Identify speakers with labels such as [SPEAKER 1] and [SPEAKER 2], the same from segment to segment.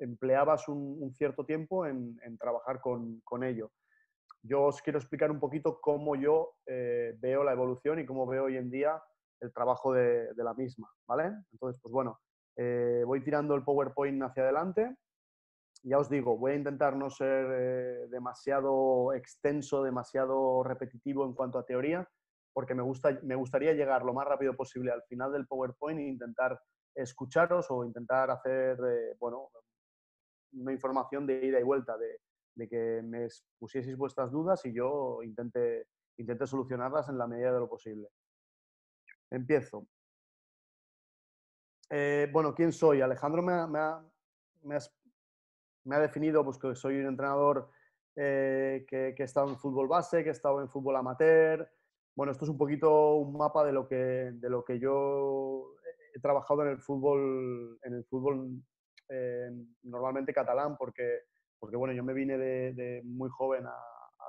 [SPEAKER 1] empleabas un, cierto tiempo en, trabajar con, ello. Yo os quiero explicar un poquito cómo yo eh, veo la evolución y cómo veo hoy en día el trabajo de, la misma, ¿vale? Entonces, pues bueno, eh, voy tirando el PowerPoint hacia adelante. Ya os digo, voy a intentar no ser eh, demasiado extenso, demasiado repetitivo en cuanto a teoría, porque me, gusta, me gustaría llegar lo más rápido posible al final del PowerPoint e intentar escucharos o intentar hacer, eh, bueno, una información de ida y vuelta, de, que me expusieseis vuestras dudas y yo intente, solucionarlas en la medida de lo posible. Empiezo. Eh, bueno, ¿quién soy? Alejandro me ha, definido pues, que soy un entrenador eh, que, que, he estado en fútbol base, que he estado en fútbol amateur. Bueno, esto es un poquito un mapa de lo que, de lo que yo trabajado en el fútbol, en el fútbol eh, normalmente catalán, porque, porque bueno, yo me vine de, muy joven a,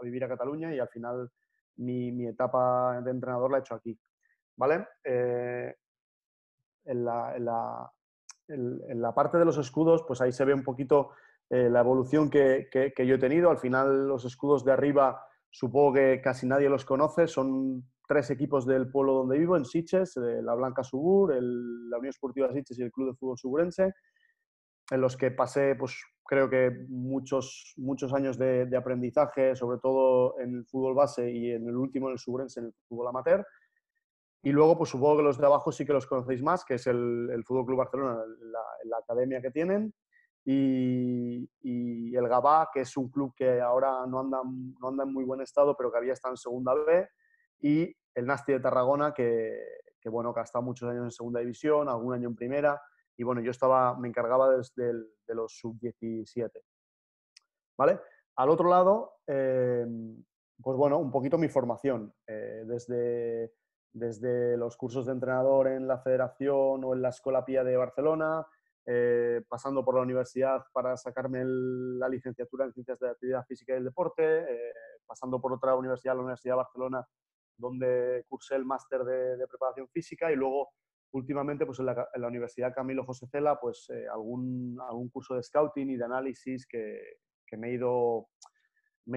[SPEAKER 1] vivir a Cataluña y al final mi, etapa de entrenador la he hecho aquí. ¿Vale? Eh, en, la, parte de los escudos, pues ahí se ve un poquito eh, la evolución que, que yo he tenido. Al final los escudos de arriba supongo que casi nadie los conoce, son tres equipos del pueblo donde vivo, en Siches, eh, la Blanca Subur, el, la Unión Esportiva Siches y el Club de Fútbol Suburense, en los que pasé, pues creo que muchos, muchos años de, aprendizaje, sobre todo en el fútbol base y en el último en el Suburense, en el fútbol amateur. Y luego, pues supongo que los de abajo sí que los conocéis más, que es el, Fútbol Club Barcelona, la, la academia que tienen, y, el Gabá, que es un club que ahora no anda, no anda en muy buen estado, pero que había estado en segunda B, y el Nasti de Tarragona, que, bueno, que ha estado muchos años en segunda división, algún año en primera, y bueno, yo estaba, me encargaba desde de los sub-17. ¿Vale? Al otro lado, em, pues bueno, un poquito mi formación, eh, desde, desde los cursos de entrenador en la Federación o en la Escuela Pía de Barcelona, eh, pasando por la universidad para sacarme la licenciatura en Ciencias de la Actividad Física y el Deporte, eh, pasando por otra universidad, la Universidad de Barcelona, donde cursé el máster de, preparación física y luego últimamente pues en la, Universidad Camilo José Cela pues eh, algún, curso de scouting y de análisis que, me, he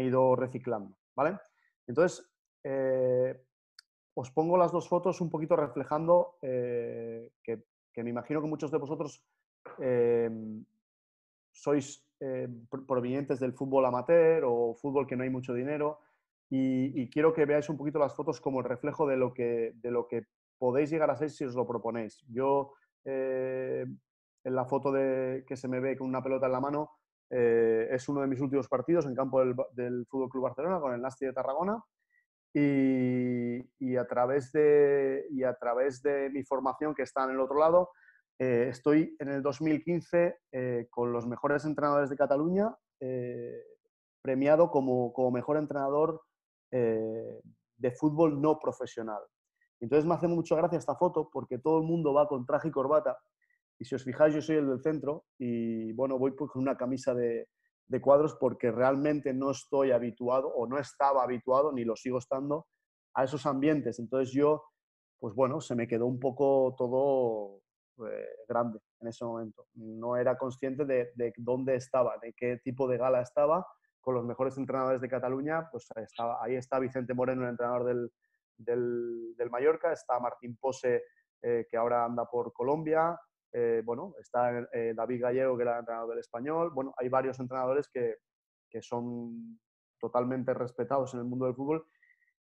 [SPEAKER 1] ido, reciclando, Entonces, eh, os pongo las dos fotos un poquito reflejando eh, que, que, me imagino que muchos de vosotros sois provenientes del fútbol amateur o fútbol que no hay mucho dinero y, quiero que veáis un poquito las fotos como el reflejo de lo que, de lo que podéis llegar a ser si os lo proponéis. Yo, eh, en la foto de, que se me ve con una pelota en la mano, eh, es uno de mis últimos partidos en campo del, del Fútbol Club Barcelona con el Nasti de Tarragona. Y, y, a través de, y a través de mi formación que está en el otro lado, eh, estoy en el 2015 con los mejores entrenadores de Cataluña, premiado como, como mejor entrenador eh, de fútbol no profesional. Entonces me hace mucha gracia esta foto porque todo el mundo va con traje y corbata. Y si os fijáis, yo soy el del centro y bueno, voy pues, con una camisa de, de cuadros porque realmente no estoy habituado o no estaba habituado ni lo sigo estando a esos ambientes. Entonces yo, pues bueno, se me quedó un poco todo eh, grande en ese momento. No era consciente de, dónde estaba, de qué tipo de gala estaba con los mejores entrenadores de Cataluña, pues ahí está, Vicente Moreno, el entrenador del, Mallorca, está Martín Pose, eh, que ahora anda por Colombia, eh, bueno, está eh, David Gallego, que era entrenador del español, bueno, hay varios entrenadores que, que son totalmente respetados en el mundo del fútbol,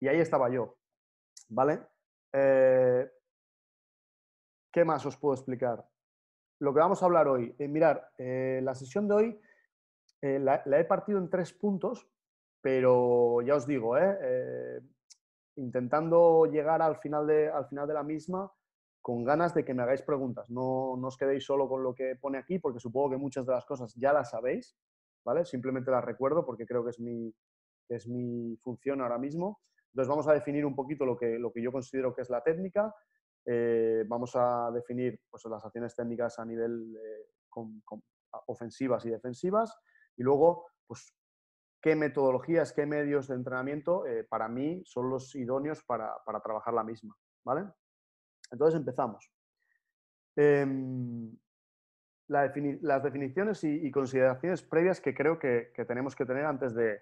[SPEAKER 1] y ahí estaba yo, ¿vale? ¿Qué más os puedo explicar? Lo que vamos a hablar hoy, mirar, la sesión de hoy eh, la, he partido en tres puntos, pero ya os digo, ¿eh? Eh, intentando llegar al final, de, al final de la misma con ganas de que me hagáis preguntas. No, os quedéis solo con lo que pone aquí, porque supongo que muchas de las cosas ya las sabéis, Simplemente las recuerdo porque creo que es mi, función ahora mismo. Entonces vamos a definir un poquito lo que, lo que yo considero que es la técnica. vamos a definir pues, las acciones técnicas a nivel ofensivas y defensivas. Y luego, pues, qué metodologías, qué medios de entrenamiento eh, para mí son los idóneos para, trabajar la misma, ¿vale? Entonces empezamos. Em, las definiciones y, consideraciones previas que creo que, tenemos que tener antes de,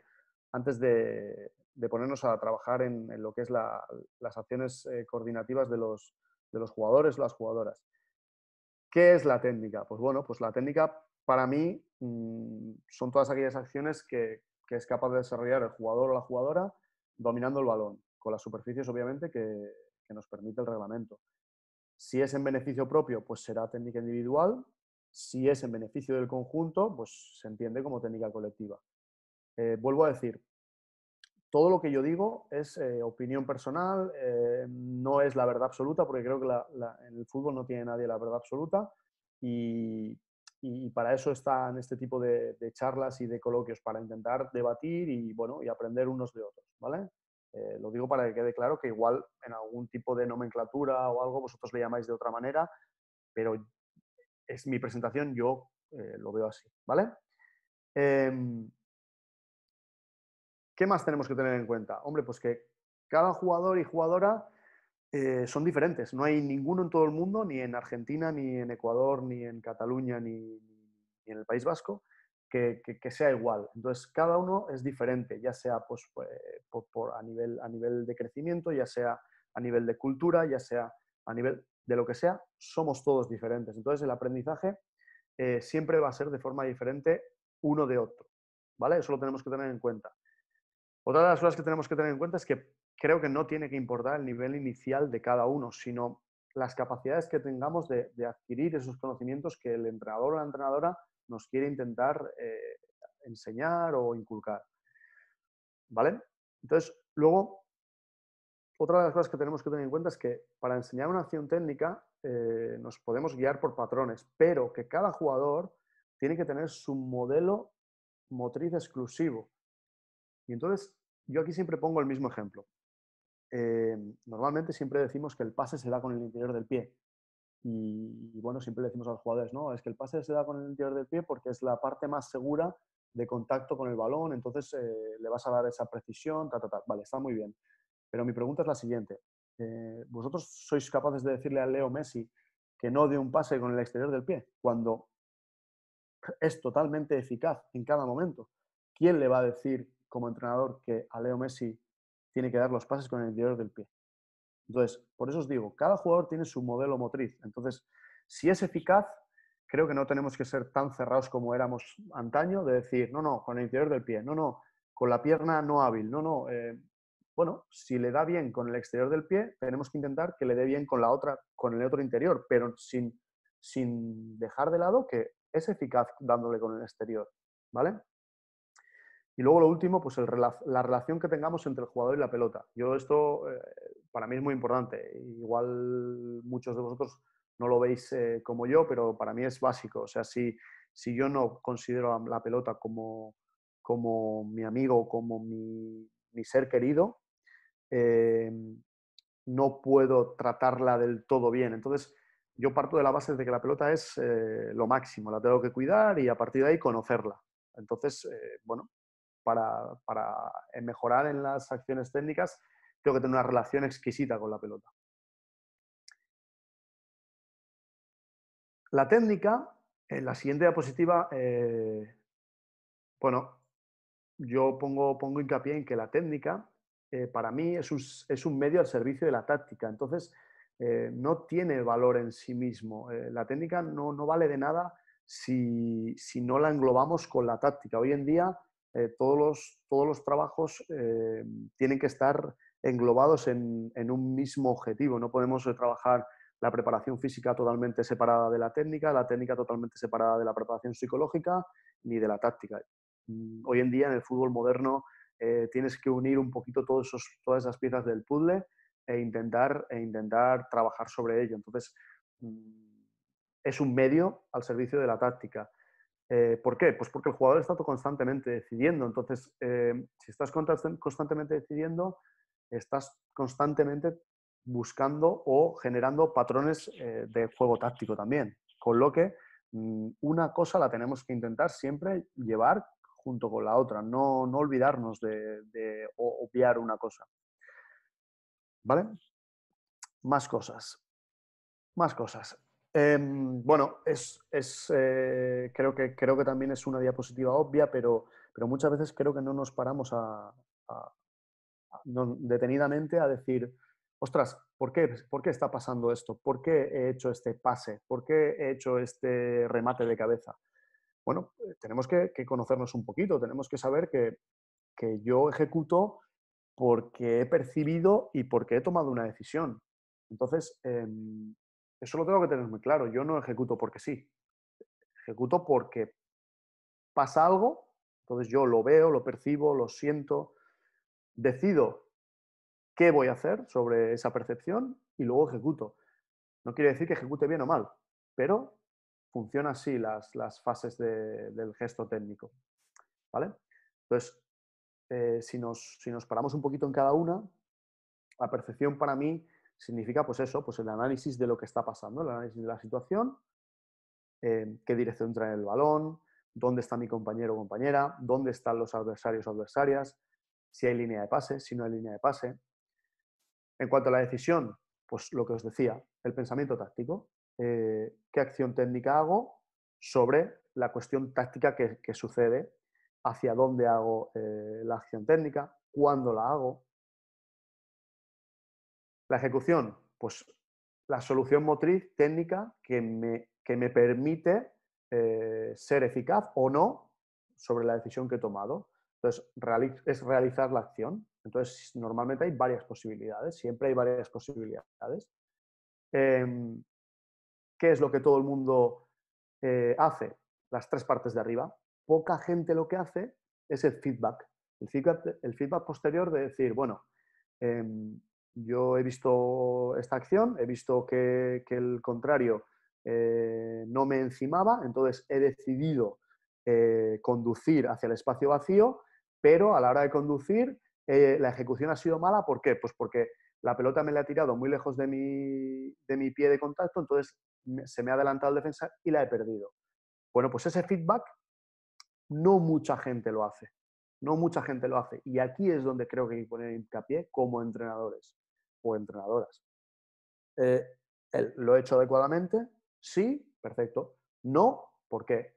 [SPEAKER 1] antes de, ponernos a trabajar en, lo que es las acciones eh, coordinativas de los, de los jugadores, las jugadoras. ¿Qué es la técnica? Pues bueno, pues la técnica para mí mm, son todas aquellas acciones que, es capaz de desarrollar el jugador o la jugadora dominando el balón, con las superficies obviamente que, nos permite el reglamento. Si es en beneficio propio, pues será técnica individual. Si es en beneficio del conjunto, pues se entiende como técnica colectiva. Eh, vuelvo a decir, todo lo que yo digo es eh, opinión personal, eh, no es la verdad absoluta, porque creo que en el fútbol no tiene nadie la verdad absoluta y y, para eso están este tipo de, charlas y de coloquios, para intentar debatir y, bueno, y aprender unos de otros, ¿vale? Eh, lo digo para que quede claro que igual en algún tipo de nomenclatura o algo vosotros le llamáis de otra manera, pero es mi presentación, yo eh, lo veo así, ¿vale? Em, ¿Qué más tenemos que tener en cuenta? Hombre, pues que cada jugador y jugadora eh, son diferentes. No hay ninguno en todo el mundo, ni en Argentina, ni en Ecuador, ni en Cataluña, ni, en el País Vasco, que, sea igual. Entonces, cada uno es diferente, ya sea pues, pues a, nivel, a nivel de crecimiento, ya sea a nivel de cultura, ya sea a nivel de lo que sea, somos todos diferentes. Entonces, el aprendizaje eh, siempre va a ser de forma diferente uno de otro. ¿Vale? Eso lo tenemos que tener en cuenta. Otra de las cosas que tenemos que tener en cuenta es que creo que no tiene que importar el nivel inicial de cada uno, sino las capacidades que tengamos de, adquirir esos conocimientos que el entrenador o la entrenadora nos quiere intentar eh, enseñar o inculcar. ¿Vale? Entonces, luego, otra de las cosas que tenemos que tener en cuenta es que para enseñar una acción técnica eh, nos podemos guiar por patrones, pero que cada jugador tiene que tener su modelo motriz exclusivo. Y entonces, yo aquí siempre pongo el mismo ejemplo. Eh, normalmente siempre decimos que el pase se da con el interior del pie. Y, bueno, siempre decimos a los jugadores, no, es que el pase se da con el interior del pie porque es la parte más segura de contacto con el balón, entonces eh, le vas a dar esa precisión, Vale, está muy bien. Pero mi pregunta es la siguiente. Eh, ¿Vosotros sois capaces de decirle a Leo Messi que no dé un pase con el exterior del pie cuando es totalmente eficaz en cada momento? ¿Quién le va a decir como entrenador que a Leo Messi tiene que dar los pases con el interior del pie. Entonces, por eso os digo, cada jugador tiene su modelo motriz. Entonces, si es eficaz, creo que no tenemos que ser tan cerrados como éramos antaño, de decir, no, no, con el interior del pie, no, no, con la pierna no hábil, no, no. Eh". bueno, si le da bien con el exterior del pie, tenemos que intentar que le dé bien con la otra, con el otro interior, pero sin, sin dejar de lado que es eficaz dándole con el exterior, ¿vale? Y luego lo último, pues la relación que tengamos entre el jugador y la pelota. Yo esto eh, para mí es muy importante. Igual muchos de vosotros no lo veis eh, como yo, pero para mí es básico. O sea, si, si yo no considero a la pelota como, como mi amigo, como mi, ser querido, eh, no puedo tratarla del todo bien. Entonces, yo parto de la base de que la pelota es lo máximo, la tengo que cuidar y a partir de ahí conocerla. Entonces, bueno, para, eh, mejorar en las acciones técnicas, tengo que tener una relación exquisita con la pelota.
[SPEAKER 2] La técnica, en la siguiente
[SPEAKER 1] diapositiva, eh, bueno, yo pongo, hincapié en que la técnica eh, para mí es un, medio al servicio de la táctica. Entonces, no tiene valor en sí mismo. la técnica no, vale de nada si, si, no la englobamos con la táctica. Hoy en día eh, todos, los, todos los trabajos eh, tienen que estar englobados en, un mismo objetivo. No podemos eh, trabajar la preparación física totalmente separada de la técnica, la técnica totalmente separada de la preparación psicológica ni de la táctica. Mm, hoy en día en el fútbol moderno tienes que unir un poquito todas esas piezas del puzzle e intentar, e intentar trabajar sobre ello. Entonces,
[SPEAKER 2] mm,
[SPEAKER 1] es un medio al servicio de la táctica. Eh, ¿Por qué? Pues porque el jugador está constantemente decidiendo. Entonces, eh, si estás constantemente decidiendo, estás constantemente buscando o generando patrones eh, de juego táctico también. Con lo que mm, una cosa la tenemos que intentar siempre llevar junto con la otra, no, olvidarnos de, obviar una cosa. ¿Vale? Más cosas. Más cosas. Em, bueno, es, eh, creo, que, creo que también es una diapositiva obvia, pero, pero muchas veces creo que no nos paramos a, detenidamente a decir, ostras, ¿por qué, qué está pasando esto? ¿Por qué he hecho este pase? ¿Por qué he hecho este remate de cabeza? Bueno, eh, tenemos que, conocernos un poquito, tenemos que saber que, yo ejecuto porque he percibido y porque he tomado una decisión. Entonces, em, eso lo tengo que tener muy claro. Yo no ejecuto porque sí. Ejecuto porque pasa algo, entonces yo lo veo, lo percibo, lo siento, decido qué voy a hacer sobre esa percepción y luego ejecuto. No quiere decir que ejecute bien o mal, pero funciona así las, fases del gesto técnico. ¿Vale? Entonces, eh, si, nos, si nos paramos un poquito en cada una, la percepción para mí significa pues eso, pues el análisis de lo que está pasando, el análisis de la situación, em, qué dirección trae el balón, dónde está mi compañero o compañera, dónde están los adversarios o adversarias, si hay línea de pase, si no hay línea de pase. En cuanto a la decisión, pues lo que os decía, el pensamiento táctico, eh, qué acción técnica hago sobre la cuestión táctica que, sucede, hacia dónde hago eh, la acción técnica, cuándo la hago, la ejecución, pues la solución motriz técnica que me, que me permite eh, ser eficaz o no sobre la decisión que he tomado. Entonces, es realizar la acción. Entonces, normalmente hay varias posibilidades, siempre hay varias posibilidades. Em, ¿Qué es lo que todo el mundo eh, hace? Las tres partes de arriba. Poca gente lo que hace es El feedback, el feedback posterior de decir, bueno, em, yo he visto esta acción, he visto que, el contrario eh, no me encimaba, entonces he decidido eh, conducir hacia el espacio vacío, pero a la hora de conducir eh, la ejecución ha sido mala. ¿Por qué? Pues porque la pelota me la ha tirado muy lejos de mi, de mi pie de contacto, entonces se me ha adelantado el defensa y la he perdido. Bueno, pues ese feedback no mucha gente lo hace. No mucha gente lo hace. Y aquí es donde creo que hay que poner hincapié como entrenadores entrenadoras. Eh, ¿Lo he hecho adecuadamente? Sí, perfecto. No, ¿por qué?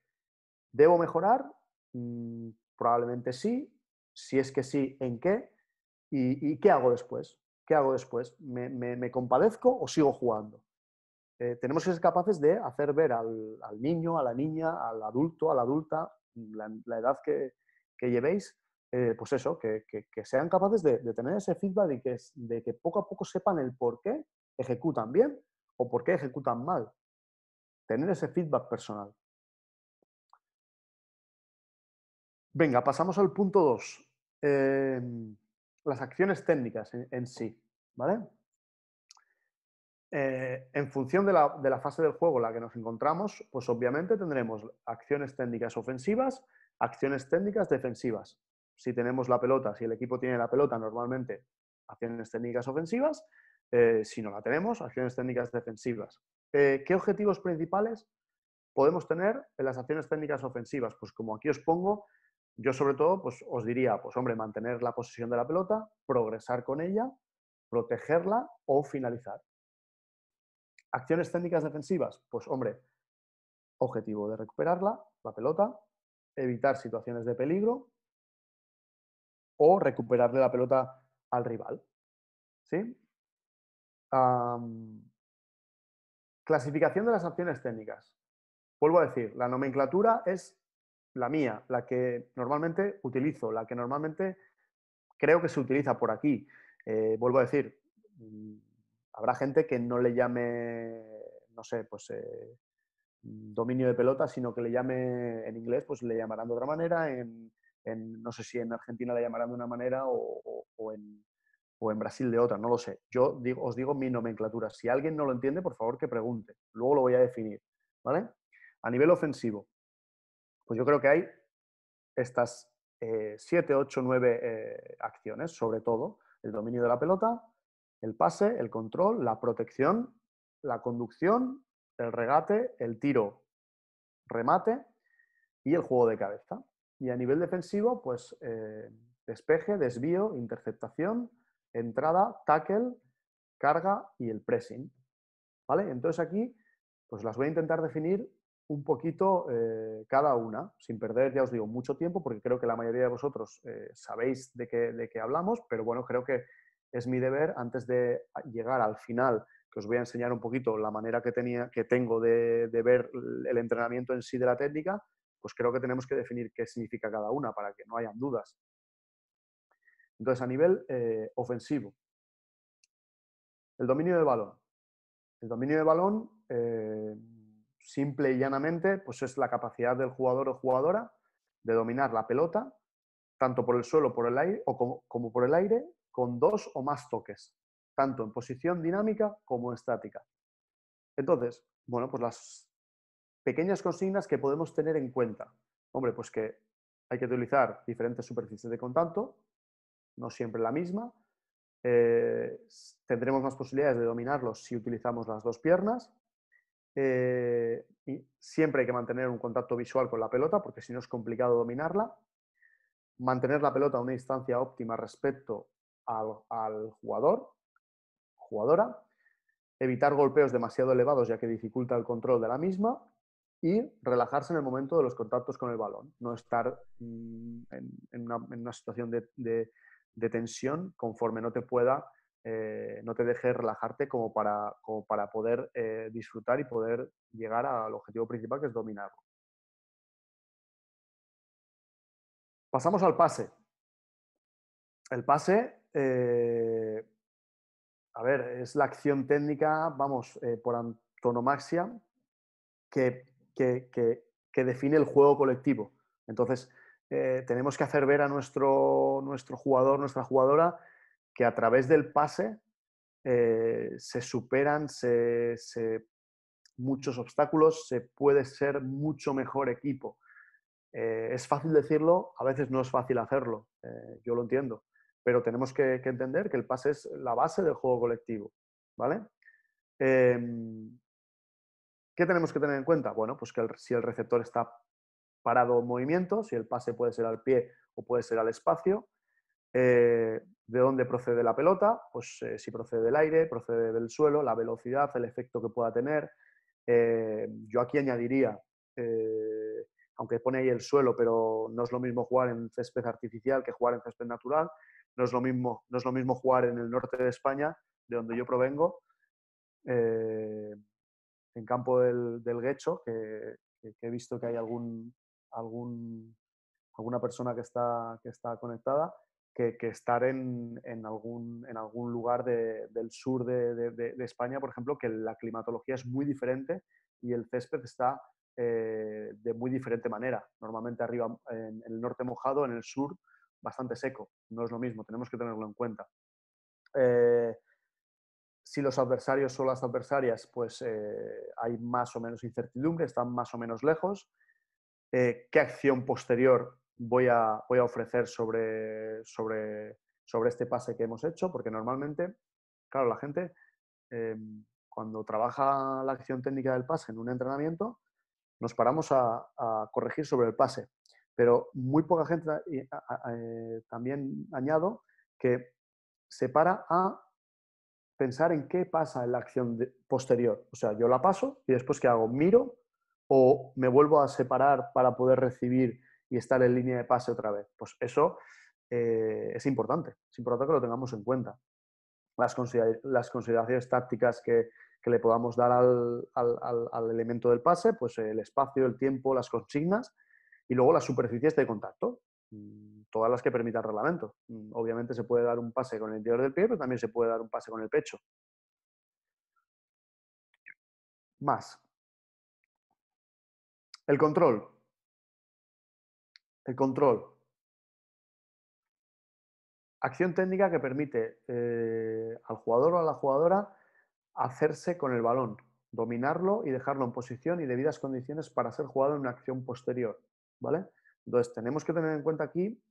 [SPEAKER 1] ¿Debo mejorar? Mm, probablemente sí. Si es que sí, ¿en qué? ¿Y, qué hago después? ¿Qué hago después? ¿Me, compadezco o sigo jugando? Eh, tenemos que ser capaces de hacer ver al, niño, a la niña, al adulto, a la adulta, la, edad que, que llevéis, eh, pues eso, que, sean capaces de, tener ese feedback y que, de que poco a poco sepan el por qué ejecutan bien o por qué ejecutan mal. Tener ese feedback personal.
[SPEAKER 2] Venga, pasamos al punto 2. Em,
[SPEAKER 1] las acciones técnicas en, sí, eh, en función de la, de la fase del juego en la que nos encontramos, pues obviamente tendremos acciones técnicas ofensivas, acciones técnicas defensivas si tenemos la pelota, si el equipo tiene la pelota, normalmente acciones técnicas ofensivas, eh, si no la tenemos, acciones técnicas defensivas. Eh, ¿Qué objetivos principales podemos tener en las acciones técnicas ofensivas? Pues como aquí os pongo, yo sobre todo pues, os diría, pues hombre, mantener la posesión de la pelota, progresar con ella, protegerla o finalizar. Acciones técnicas defensivas, pues hombre, objetivo de recuperarla, la pelota, evitar situaciones de peligro, o recuperarle la pelota al rival. ¿Sí? clasificación de las acciones técnicas. Vuelvo a decir, la nomenclatura es la mía, la que normalmente utilizo, la que normalmente creo que se utiliza por aquí. Eh, vuelvo a decir, mm, habrá gente que no le llame, no sé, pues eh, dominio de pelota, sino que le llame en inglés, pues le llamarán de otra manera, en, no sé si en Argentina la llamarán de una manera o, o, en, Brasil de otra, no lo sé. Yo os digo mi nomenclatura. Si alguien no lo entiende, por favor que pregunte. Luego lo voy a definir. ¿Vale? A nivel ofensivo, pues yo creo que hay estas 7, 8, 9 acciones, sobre todo el dominio de la pelota, el pase, el control, la protección, la conducción, el regate, el tiro, remate y el juego de cabeza. Y a nivel defensivo, pues eh, despeje, desvío, interceptación, entrada, tackle, carga y el pressing. ¿Vale? Entonces aquí, pues las voy a intentar definir un poquito eh, cada una, sin perder, ya os digo, mucho tiempo, porque creo que la mayoría de vosotros eh, sabéis de qué, de qué hablamos, pero bueno, creo que es mi deber, antes de llegar al final, que os voy a enseñar un poquito la manera que, tenía, que tengo de ver el entrenamiento en sí de la técnica, pues creo que tenemos que definir qué significa cada una para que no hayan dudas. Entonces, a nivel eh, ofensivo, el dominio del balón. El dominio del balón, eh, simple y llanamente, pues es la capacidad del jugador o jugadora de dominar la pelota, tanto por el suelo por el aire, o como por el aire, con dos o más toques, tanto en posición dinámica como estática. Entonces, bueno, pues las pequeñas consignas que podemos tener en cuenta. Hombre, pues que hay que utilizar diferentes superficies de contacto, no siempre la misma. Eh, tendremos más posibilidades de dominarlos si utilizamos las dos piernas. Eh, y siempre hay que mantener un contacto visual con la pelota porque si no es complicado dominarla. Mantener la pelota a una distancia óptima respecto al, al jugador, jugadora. Evitar golpeos demasiado elevados ya que dificulta el control de la misma y relajarse en el momento de los contactos con el balón, no estar mm, en, una, situación de, tensión conforme no te pueda, eh, no te dejes relajarte como para, para poder eh, disfrutar y poder llegar al objetivo principal que es dominarlo.
[SPEAKER 2] Pasamos al pase. El
[SPEAKER 1] pase, eh, a ver, es la acción técnica, vamos, por antonomaxia, que que, define el juego colectivo. Entonces, eh, tenemos que hacer ver a nuestro, nuestro jugador, nuestra jugadora, que a través del pase eh, se superan muchos obstáculos, se puede ser mucho mejor equipo. Eh, es fácil decirlo, a veces no es fácil hacerlo, yo lo entiendo, pero tenemos que, que, entender que el pase es la base del juego colectivo, ¿vale? Em, ¿Qué tenemos que tener en cuenta? Bueno, pues que si el receptor está parado en movimiento, si el pase puede ser al pie o puede ser al espacio, eh, de dónde procede la pelota, pues eh, si procede del aire, procede del suelo, la velocidad, el efecto que pueda tener. Eh, yo aquí añadiría, aunque pone ahí el suelo, pero no es lo mismo jugar en césped artificial que jugar en césped natural, no es lo mismo, no es lo mismo jugar en el norte de España, de donde yo provengo, en campo del, del que, he visto que hay algún, algún, alguna persona que está, que está conectada, que, estar en, en, algún, en algún lugar del sur de, España, por ejemplo, que la climatología es muy diferente y el césped está eh, de muy diferente manera. Normalmente arriba en, el norte mojado, en el sur bastante seco. No es lo mismo, tenemos que tenerlo en cuenta. Eh, si los adversarios son las adversarias, pues eh, hay más o menos incertidumbre, están más o menos lejos. Eh, ¿Qué acción posterior voy a, voy a ofrecer sobre, sobre, sobre, este pase que hemos hecho? Porque normalmente, claro, la gente em, cuando trabaja la acción técnica del pase en un entrenamiento, nos paramos a corregir sobre el pase. Pero muy poca gente, eh, también añado, que se para a pensar en qué pasa en la acción posterior. O sea, yo la paso y después qué hago, miro o me vuelvo a separar para poder recibir y estar en línea de pase otra vez. Pues eso eh, es importante, es importante que lo tengamos en cuenta. Las, consideraciones tácticas que, que, le podamos dar al, al, al, elemento del pase, pues el espacio, el tiempo, las consignas y luego las superficies de contacto. Mm, todas las que permita el reglamento. Mm, obviamente se puede dar un pase con el interior del pie, pero también se puede dar un pase con el pecho.
[SPEAKER 2] Más. El control.
[SPEAKER 1] El control. Acción técnica que permite eh, al jugador o a la jugadora hacerse con el balón, dominarlo y dejarlo en posición y debidas condiciones para ser jugado en una acción posterior. ¿Vale? Entonces, tenemos que tener en cuenta aquí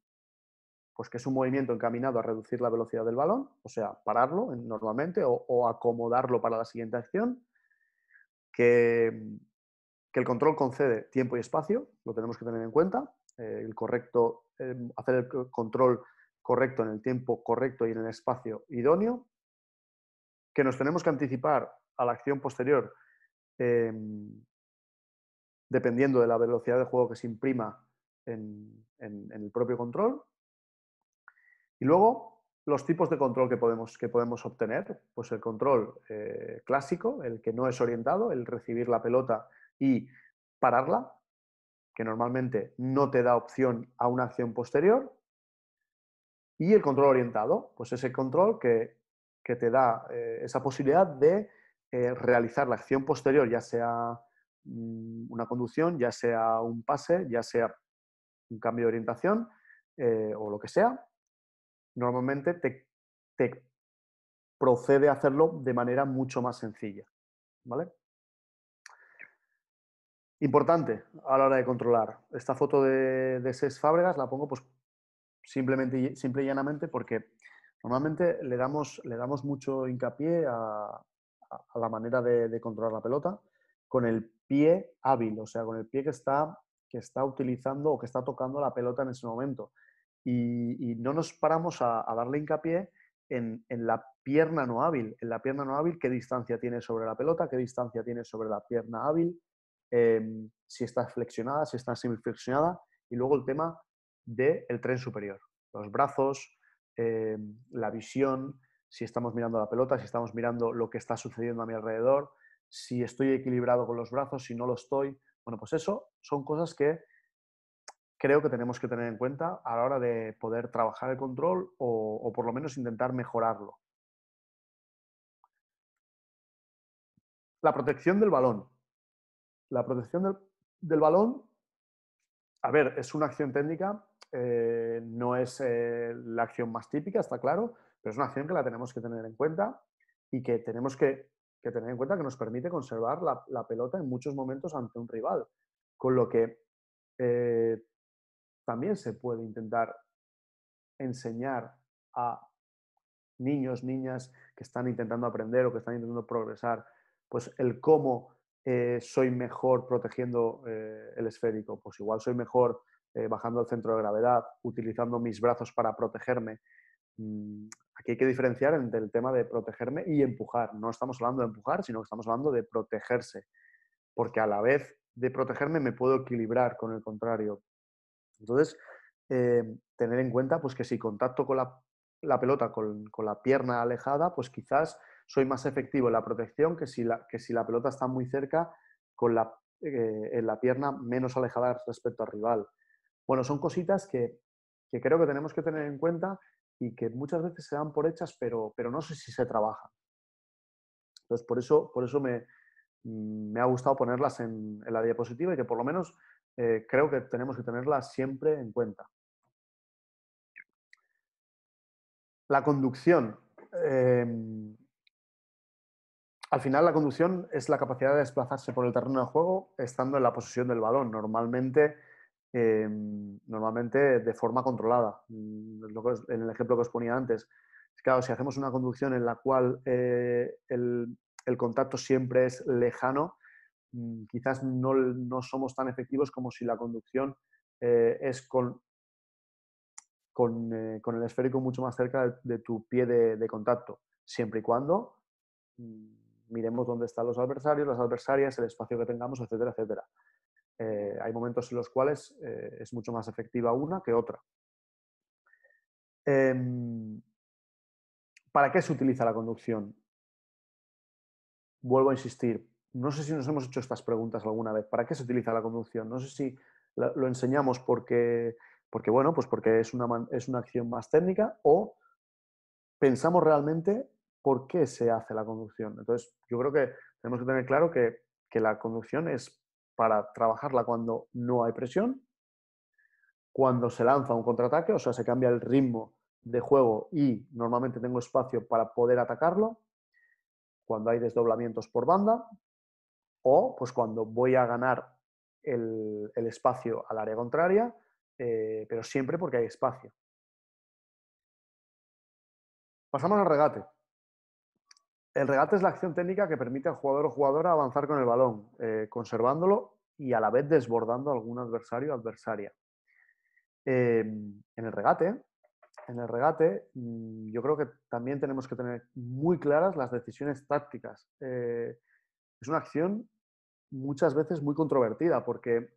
[SPEAKER 1] pues que es un movimiento encaminado a reducir la velocidad del balón, o sea, pararlo normalmente o, acomodarlo para la siguiente acción, que, el control concede tiempo y espacio, lo tenemos que tener en cuenta, eh, el correcto, eh, hacer el control correcto en el tiempo correcto y en el espacio idóneo, que nos tenemos que anticipar a la acción posterior em, dependiendo de la velocidad de juego que se imprima en, el propio control. Y luego, los tipos de control que podemos, que podemos obtener, pues el control eh, clásico, el que no es orientado, el recibir la pelota y pararla, que normalmente no te da opción a una acción posterior, y el control orientado, pues ese control que, te da eh, esa posibilidad de eh, realizar la acción posterior, ya sea mm, una conducción, ya sea un pase, ya sea un cambio de orientación eh, o lo que sea, normalmente te, procede a hacerlo de manera mucho más sencilla. ¿Vale? Importante a la hora de controlar. Esta foto de, de Ses Fábregas la pongo pues simplemente, simple y llanamente porque normalmente le damos, le damos mucho hincapié a, la manera de, de, controlar la pelota con el pie hábil, o sea, con el pie que está que está utilizando o que está tocando la pelota en ese momento. Y, no nos paramos a, darle hincapié en, la pierna no hábil, en la pierna no hábil, qué distancia tiene sobre la pelota, qué distancia tiene sobre la pierna hábil, em, si está flexionada, si está semiflexionada, y luego el tema del tren superior, los brazos, em, la visión, si estamos mirando la pelota, si estamos mirando lo que está sucediendo a mi alrededor, si estoy equilibrado con los brazos, si no lo estoy. Bueno, pues eso son cosas que creo que tenemos que tener en cuenta a la hora de poder trabajar el control o, por lo menos intentar mejorarlo. La protección del balón. La protección del, balón, a ver, es una acción técnica, eh, no es eh, la acción más típica, está claro, pero es una acción que la tenemos que tener en cuenta y que tenemos que, tener en cuenta que nos permite conservar la pelota en muchos momentos ante un rival. Con lo que eh, también se puede intentar enseñar a niños, niñas que están intentando aprender o que están intentando progresar, pues el cómo eh, soy mejor protegiendo eh, el esférico. Pues igual soy mejor bajando al centro de gravedad, utilizando mis brazos para protegerme. Mm, aquí hay que diferenciar entre el tema de protegerme y empujar. No estamos hablando de empujar, sino que estamos hablando de protegerse. Porque a la vez de protegerme me puedo equilibrar con el contrario. Entonces, eh, tener en cuenta pues, que si contacto con la, pelota con, la pierna alejada, pues quizás soy más efectivo en la protección que si la, que si la pelota está muy cerca con la, eh, en la pierna menos alejada respecto al rival. Bueno, son cositas que, creo que tenemos que tener en cuenta y que muchas veces se dan por hechas, pero, pero no sé si se trabaja. Entonces, por eso, por eso me, Mm, me ha gustado ponerlas en, la diapositiva y que por lo menos eh, creo que tenemos que tenerlas siempre en cuenta. La conducción. Em, al final la conducción es la capacidad de desplazarse por el terreno de juego estando en la posición del balón, normalmente, em, normalmente de forma controlada. Mm, en el ejemplo que os ponía antes, claro, si hacemos una conducción en la cual eh, el, el contacto siempre es lejano, mm, quizás no, somos tan efectivos como si la conducción eh, es con, eh, con, el esférico mucho más cerca de, tu pie de, contacto, siempre y cuando mm, miremos dónde están los adversarios, las adversarias, el espacio que tengamos, etcétera, etcétera. Eh, hay momentos en los cuales es mucho más efectiva una que otra. Em, ¿Para qué se utiliza la conducción? vuelvo a insistir, no sé si nos hemos hecho estas preguntas alguna vez. ¿Para qué se utiliza la conducción? No sé si lo enseñamos porque, porque bueno, pues porque es una, es una acción más técnica o pensamos realmente por qué se hace la conducción. Entonces, yo creo que tenemos que tener claro que, que la conducción es para trabajarla cuando no hay presión, cuando se lanza un contraataque, o sea, se cambia el ritmo de juego y normalmente tengo espacio para poder atacarlo, cuando hay desdoblamientos por banda o pues cuando voy a ganar el, espacio al área contraria, eh, pero siempre porque hay espacio. Pasamos al regate. El regate es la acción técnica que permite al jugador o jugadora avanzar con el balón, eh, conservándolo y a la vez desbordando a algún adversario o adversaria. Em, en el regate, en el regate, mm, yo creo que también tenemos que tener muy claras las decisiones tácticas. Eh, es una acción muchas veces muy controvertida porque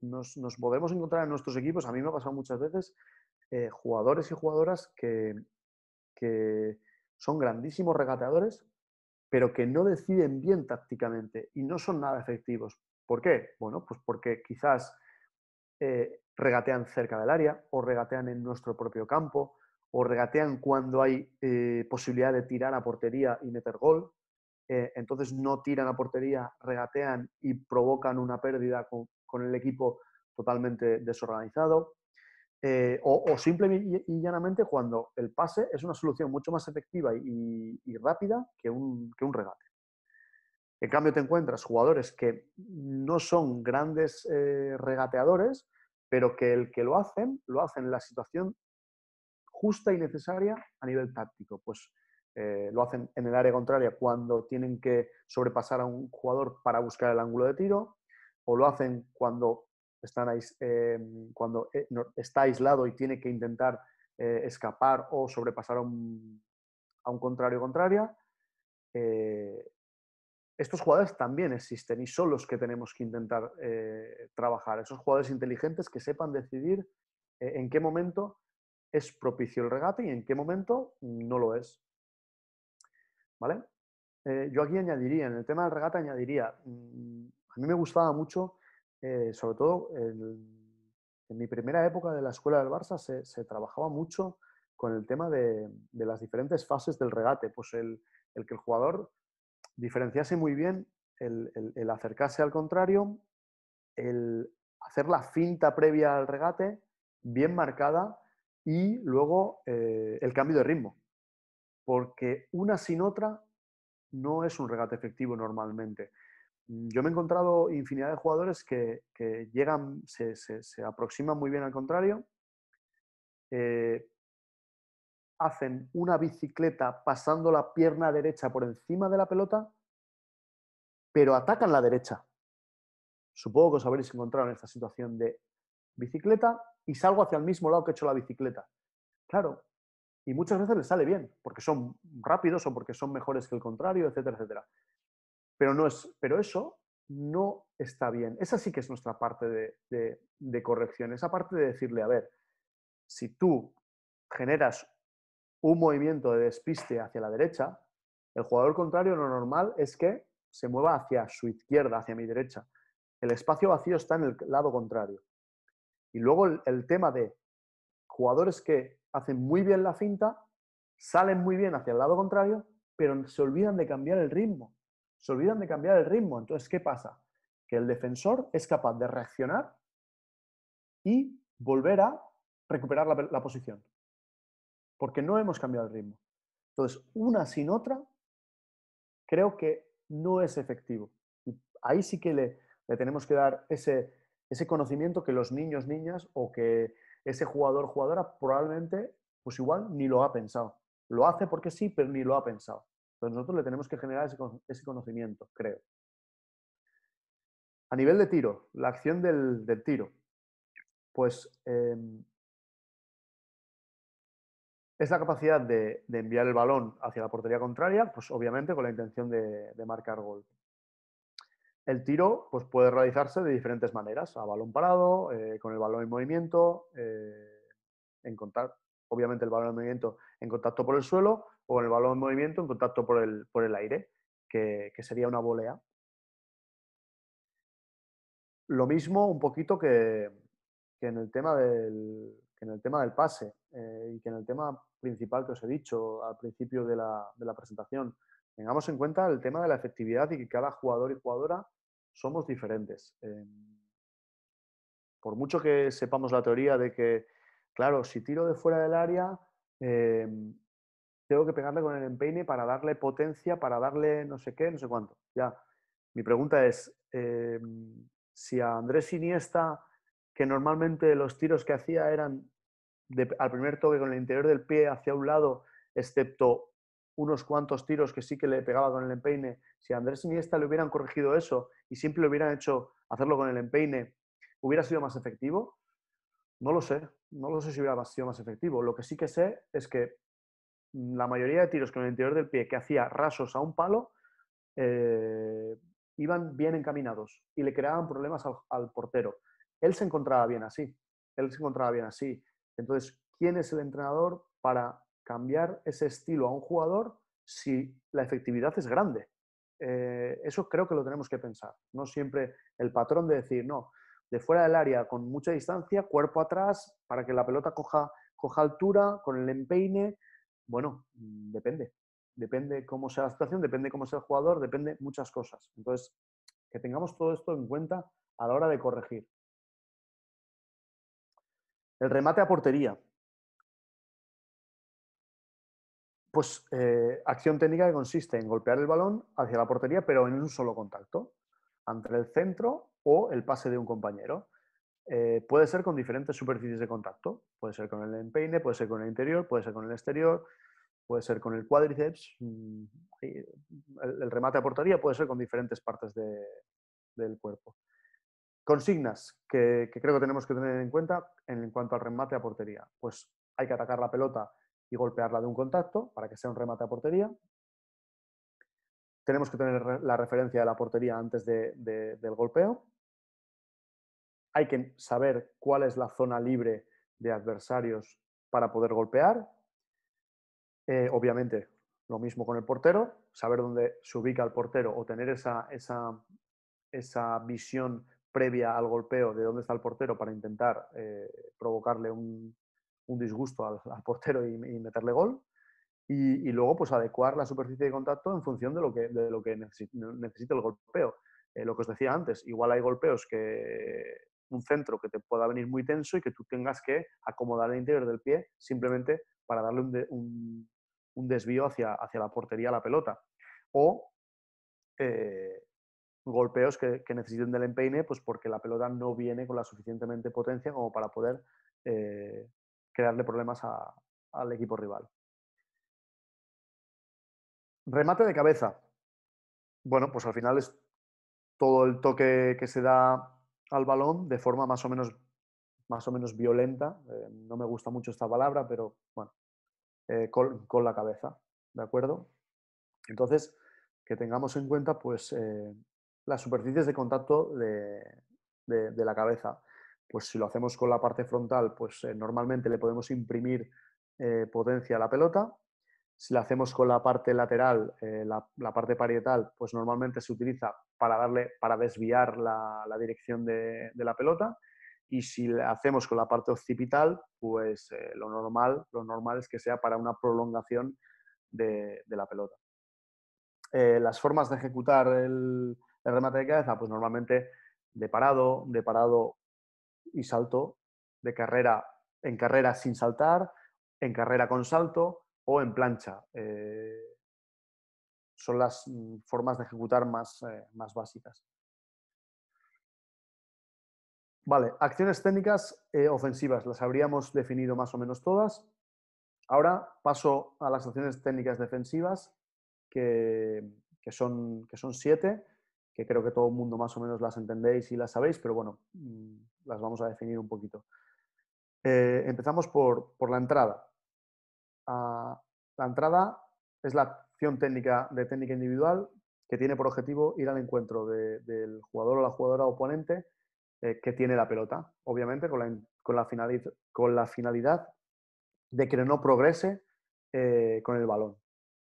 [SPEAKER 1] nos, podemos encontrar en nuestros equipos, a mí me ha pasado muchas veces, eh, jugadores y jugadoras que, son grandísimos regateadores, pero que no deciden bien tácticamente y no son nada efectivos. ¿Por qué? Bueno, pues porque quizás eh, regatean cerca del área o regatean en nuestro propio campo o regatean cuando hay eh, posibilidad de tirar a portería y meter gol. Eh, entonces no tiran a portería, regatean y provocan una pérdida con, el equipo totalmente desorganizado. Eh, o, simplemente y, llanamente cuando el pase es una solución mucho más efectiva y, rápida que un, que un, regate. En cambio, te encuentras jugadores que no son grandes regateadores, pero que el que lo hacen, lo hacen en la situación justa y necesaria a nivel táctico. Pues eh, lo hacen en el área contraria cuando tienen que sobrepasar a un jugador para buscar el ángulo de tiro, o lo hacen cuando, están em, cuando eh, está aislado y tiene que intentar eh, escapar o sobrepasar a un, contrario contraria estos jugadores también existen y son los que tenemos que intentar eh, trabajar. Esos jugadores inteligentes que sepan decidir eh, en qué momento es propicio el regate y en qué momento no lo es. ¿Vale? Eh, yo aquí añadiría, en el tema del regate añadiría,
[SPEAKER 2] mm,
[SPEAKER 1] a mí me gustaba mucho, sobre todo en mi primera época de la escuela del Barça, se, trabajaba mucho con el tema de, las diferentes fases del regate, pues el que el jugador diferenciarse muy bien el, acercarse al contrario, el hacer la finta previa al regate, bien marcada, y luego eh, el cambio de ritmo. Porque una sin otra no es un regate efectivo normalmente. Yo me he encontrado infinidad de jugadores que, llegan, se, se, aproximan muy bien al contrario, eh, hacen una bicicleta pasando la pierna derecha por encima de la pelota, pero atacan la derecha. Supongo que os habréis encontrado en esta situación de bicicleta y salgo hacia el mismo lado que he hecho la bicicleta. Claro, y muchas veces les sale bien, porque son rápidos o porque son mejores que el contrario, etcétera, etcétera. Pero, no es, pero eso no está bien. Esa sí que es nuestra parte de, de corrección, esa parte de decirle, a ver, si tú generas un movimiento de despiste hacia la derecha, el jugador contrario lo normal es que se mueva hacia su izquierda, hacia mi derecha. El espacio vacío está en el lado contrario. Y luego el, tema de jugadores que hacen muy bien la finta, salen muy bien hacia el lado contrario, pero se olvidan de cambiar el ritmo. Se olvidan de cambiar el ritmo. Entonces, ¿qué pasa? Que el defensor es capaz de reaccionar y volver a recuperar la posición porque no hemos cambiado el ritmo. Entonces, una sin otra, creo que no es efectivo. Y ahí sí que le, tenemos que dar ese, ese conocimiento que los niños, niñas o que ese jugador, jugadora probablemente, pues igual ni lo ha pensado. Lo hace porque sí, pero ni lo ha pensado. Entonces nosotros le tenemos que generar ese, conocimiento, creo. A nivel de tiro, la acción del, tiro. Pues em, es la capacidad de, enviar el balón hacia la portería contraria, pues obviamente con la intención de, marcar gol. El tiro pues, puede realizarse de diferentes maneras, a balón parado, eh, con el balón en movimiento,
[SPEAKER 2] eh,
[SPEAKER 1] en contacto, obviamente el balón en movimiento en contacto por el suelo o el balón en movimiento en contacto por el, por el aire, que, sería una volea. Lo mismo un poquito que en el tema del, que en el tema del pase eh, y que en el tema principal que os he dicho al principio de la, presentación, tengamos en cuenta el tema de la efectividad y que cada jugador y jugadora somos diferentes. Em, por mucho que sepamos la teoría de que, claro, si tiro de fuera del área, em, tengo que pegarle con el empeine para darle potencia, para darle no sé qué, no sé cuánto. Ya, mi pregunta es, em, si a Andrés Iniesta que normalmente los tiros que hacía eran al primer toque con el interior del pie hacia un lado, excepto unos cuantos tiros que sí que le pegaba con el empeine. Si a Andrés Iniesta le hubieran corregido eso y siempre le hubieran hecho hacerlo con el empeine, ¿hubiera sido más efectivo? No lo sé, no lo sé si hubiera sido más efectivo. Lo que sí que sé es que la mayoría de tiros con el interior del pie que hacía rasos a un palo eh, iban bien encaminados y le creaban problemas al portero. Él se encontraba bien así, él se encontraba bien así. Entonces, ¿quién es el entrenador para cambiar ese estilo a un jugador si la efectividad es grande? Eh, eso creo que lo tenemos que pensar. No siempre el patrón de decir, no, de fuera del área con mucha distancia, cuerpo atrás, para que la pelota coja, coja altura, con el empeine. Bueno, mm, depende. Depende cómo sea la situación, depende cómo sea el jugador, depende muchas cosas. Entonces, que tengamos todo esto en cuenta a la hora de corregir. El remate a portería. Pues eh, acción técnica que consiste en golpear el balón hacia la portería, pero en un solo contacto, entre el centro o el pase de un compañero. Eh, puede ser con diferentes superficies de contacto. Puede ser con el empeine, puede ser con el interior, puede ser con el exterior, puede ser con el cuádriceps. Mm, eh, el, remate a portería puede ser con diferentes partes del cuerpo. Consignas que, creo que tenemos que tener en cuenta en cuanto al remate a portería. Pues hay que atacar la pelota y golpearla de un contacto para que sea un remate a portería. Tenemos que tener la referencia de la portería antes del golpeo. Hay que saber cuál es la zona libre de adversarios para poder golpear. Eh, obviamente, lo mismo con el portero, saber dónde se ubica el portero o tener esa visión previa al golpeo de dónde está el portero para intentar eh, provocarle un, disgusto al, portero y, meterle gol. Y, luego, pues adecuar la superficie de contacto en función de lo que, de lo que necesite, el golpeo. Eh, lo que os decía antes, igual hay golpeos que un centro que te pueda venir muy tenso y que tú tengas que acomodar el interior del pie simplemente para darle un, desvío hacia, hacia la portería a la pelota. O eh, golpeos que, necesiten del empeine, pues porque la pelota no viene con la suficientemente potencia como para poder eh, crearle problemas al equipo rival. Remate de cabeza. Bueno, pues al final es todo el toque que se da al balón de forma más o menos, más o menos violenta. Eh, no me gusta mucho esta palabra, pero bueno, eh, con, la cabeza. ¿De acuerdo? Entonces, que tengamos en cuenta pues, las superficies de contacto de, la cabeza. Pues si lo hacemos con la parte frontal, pues eh, normalmente le podemos imprimir eh, potencia a la pelota. Si la hacemos con la parte lateral, eh, la, parte parietal, pues normalmente se utiliza para, darle, para desviar la, dirección de, la pelota. Y si la hacemos con la parte occipital, pues lo, normal, lo normal es que sea para una prolongación de, la pelota. las formas de ejecutar el, el remate de cabeza, pues normalmente de parado, de parado y salto, de carrera en carrera sin saltar, en carrera con salto o en plancha. Eh, son las mm, formas de ejecutar eh, más, básicas. Vale, acciones técnicas eh, ofensivas, las habríamos definido más o menos todas. Ahora paso a las acciones técnicas defensivas, son, que son siete que creo que todo el mundo más o menos las entendéis y las sabéis, pero bueno, mm, las vamos a definir un poquito. Eh, empezamos por, por, la entrada. Ah, la entrada es la acción técnica de técnica individual que tiene por objetivo ir al encuentro del jugador o la jugadora oponente eh, que tiene la pelota, obviamente con la, finalidad, con la finalidad de que no progrese eh, con el balón.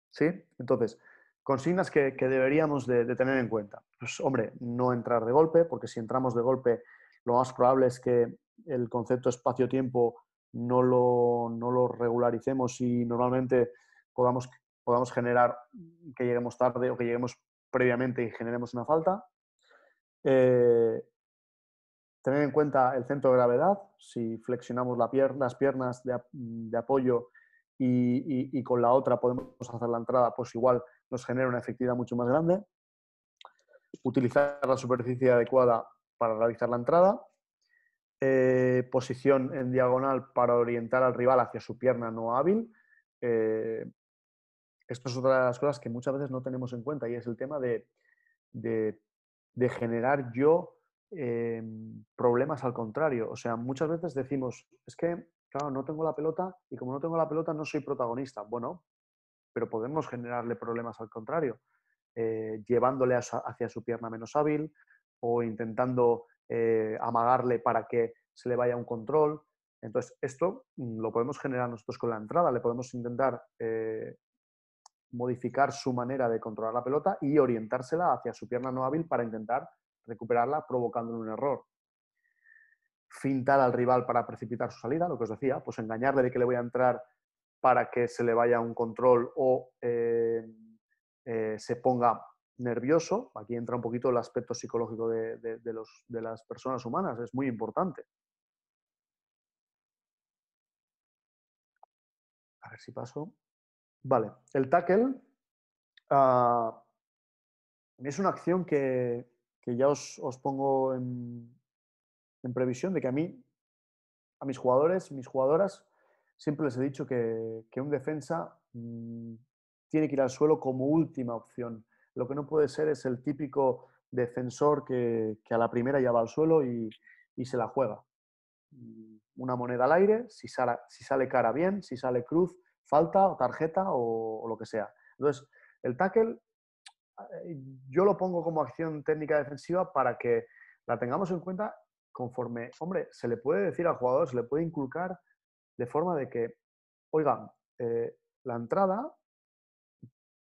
[SPEAKER 1] ¿Sí? Entonces, consignas que, deberíamos de, tener en cuenta. Pues hombre, no entrar de golpe, porque si entramos de golpe, lo más probable es que el concepto espacio-tiempo no lo, regularicemos y normalmente podamos, generar que lleguemos tarde o que lleguemos previamente y generemos una falta. Eh, tener en cuenta el centro de gravedad, si flexionamos la las piernas de, apoyo y, con la otra podemos hacer la entrada, pues igual nos genera una efectividad mucho más grande. Utilizar la superficie adecuada para realizar la entrada. Eh, posición en diagonal para orientar al rival hacia su pierna no hábil. Eh, esto es otra de las cosas que muchas veces no tenemos en cuenta y es el tema de, generar yo em, problemas al contrario. O sea, muchas veces decimos, es que, claro, no tengo la pelota y como no tengo la pelota no soy protagonista. Bueno, pero podemos generarle problemas al contrario, eh, llevándole hacia su pierna menos hábil o intentando eh, amagarle para que se le vaya un control. Entonces, esto mm, lo podemos generar nosotros con la entrada, le podemos intentar eh, modificar su manera de controlar la pelota y orientársela hacia su pierna no hábil para intentar recuperarla provocándole un error. Fintar al rival para precipitar su salida, lo que os decía, pues engañarle de que le voy a entrar para que se le vaya un control o em, eh, se ponga nervioso. Aquí entra un poquito el aspecto psicológico de, las personas humanas, es muy importante. A ver si paso. Vale, el tackle ah, es una acción que, ya os, pongo en, en, previsión de que a mí, a mis jugadores, mis jugadoras, siempre les he dicho que, un defensa mm, tiene que ir al suelo como última opción. Lo que no puede ser es el típico defensor que, a la primera ya va al suelo y, se la juega. Mm, una moneda al aire, si sale, si sale cara bien, si sale cruz, falta o tarjeta o, o lo que sea. Entonces, el tackle eh, yo lo pongo como acción técnica defensiva para que la tengamos en cuenta conforme, hombre, se le puede decir al jugador, se le puede inculcar de forma de que, oigan, eh, la entrada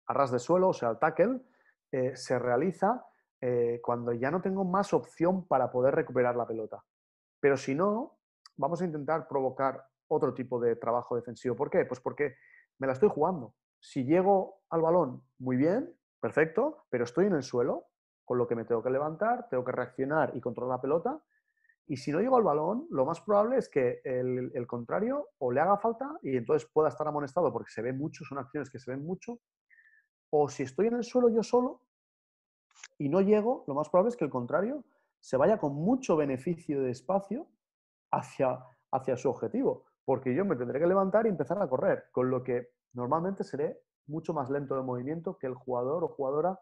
[SPEAKER 1] a ras de suelo, o sea, el tackle, eh, se realiza eh, cuando ya no tengo más opción para poder recuperar la pelota. Pero si no, vamos a intentar provocar otro tipo de trabajo defensivo. ¿Por qué? Pues porque me la estoy jugando. Si llego al balón muy bien, perfecto, pero estoy en el suelo, con lo que me tengo que levantar, tengo que reaccionar y controlar la pelota y si no llego al balón, lo más probable es que el, el, contrario o le haga falta y entonces pueda estar amonestado porque se ve mucho, son acciones que se ven mucho. O si estoy en el suelo yo solo y no llego, lo más probable es que el contrario se vaya con mucho beneficio de espacio hacia, hacia su objetivo, porque yo me tendré que levantar y empezar a correr, con lo que normalmente seré mucho más lento de movimiento que el jugador o jugadora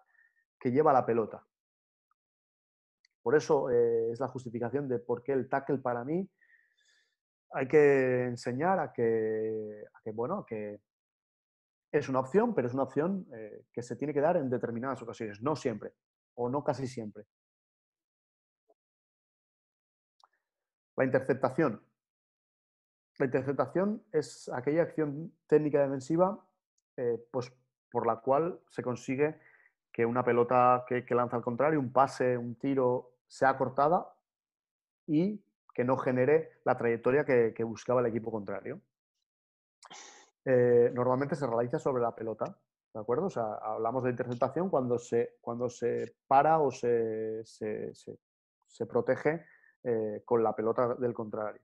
[SPEAKER 1] que lleva la pelota. Por eso eh, es la justificación de por qué el tackle para mí hay que enseñar a que, bueno, que es una opción, pero es una opción eh, que se tiene que dar en determinadas ocasiones, no siempre, o no casi siempre. La interceptación. La interceptación es aquella acción técnica defensiva eh, pues, por la cual se consigue que una pelota que, que lanza al contrario, un pase, un tiro, sea cortada y que no genere la trayectoria que, buscaba el equipo contrario. Eh, normalmente se realiza sobre la pelota, ¿de acuerdo? O sea, hablamos de interceptación cuando se, cuando se para o se, se, protege eh, con la pelota del contrario.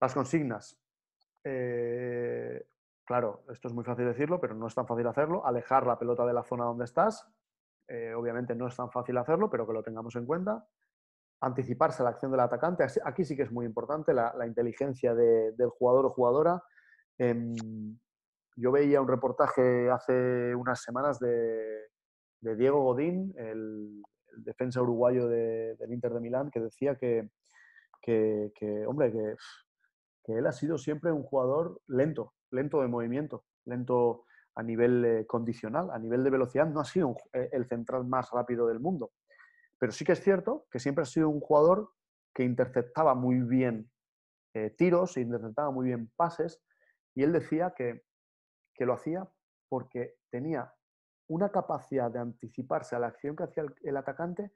[SPEAKER 1] Las consignas. Eh, claro, esto es muy fácil decirlo, pero no es tan fácil hacerlo. Alejar la pelota de la zona donde estás, eh, obviamente no es tan fácil hacerlo, pero que lo tengamos en cuenta. Anticiparse a la acción del atacante. Aquí sí que es muy importante la, inteligencia del jugador o jugadora. Em, yo veía un reportaje hace unas semanas de, Diego Godín, el, defensa uruguayo del Inter de Milán, que decía que, que, hombre, que, que, él ha sido siempre un jugador lento, lento de movimiento, lento a nivel eh, condicional, a nivel de velocidad, no ha sido eh, el central más rápido del mundo. Pero sí que es cierto que siempre ha sido un jugador que interceptaba muy bien eh, tiros, e interceptaba muy bien pases, y él decía que, lo hacía porque tenía una capacidad de anticiparse a la acción que hacía el, atacante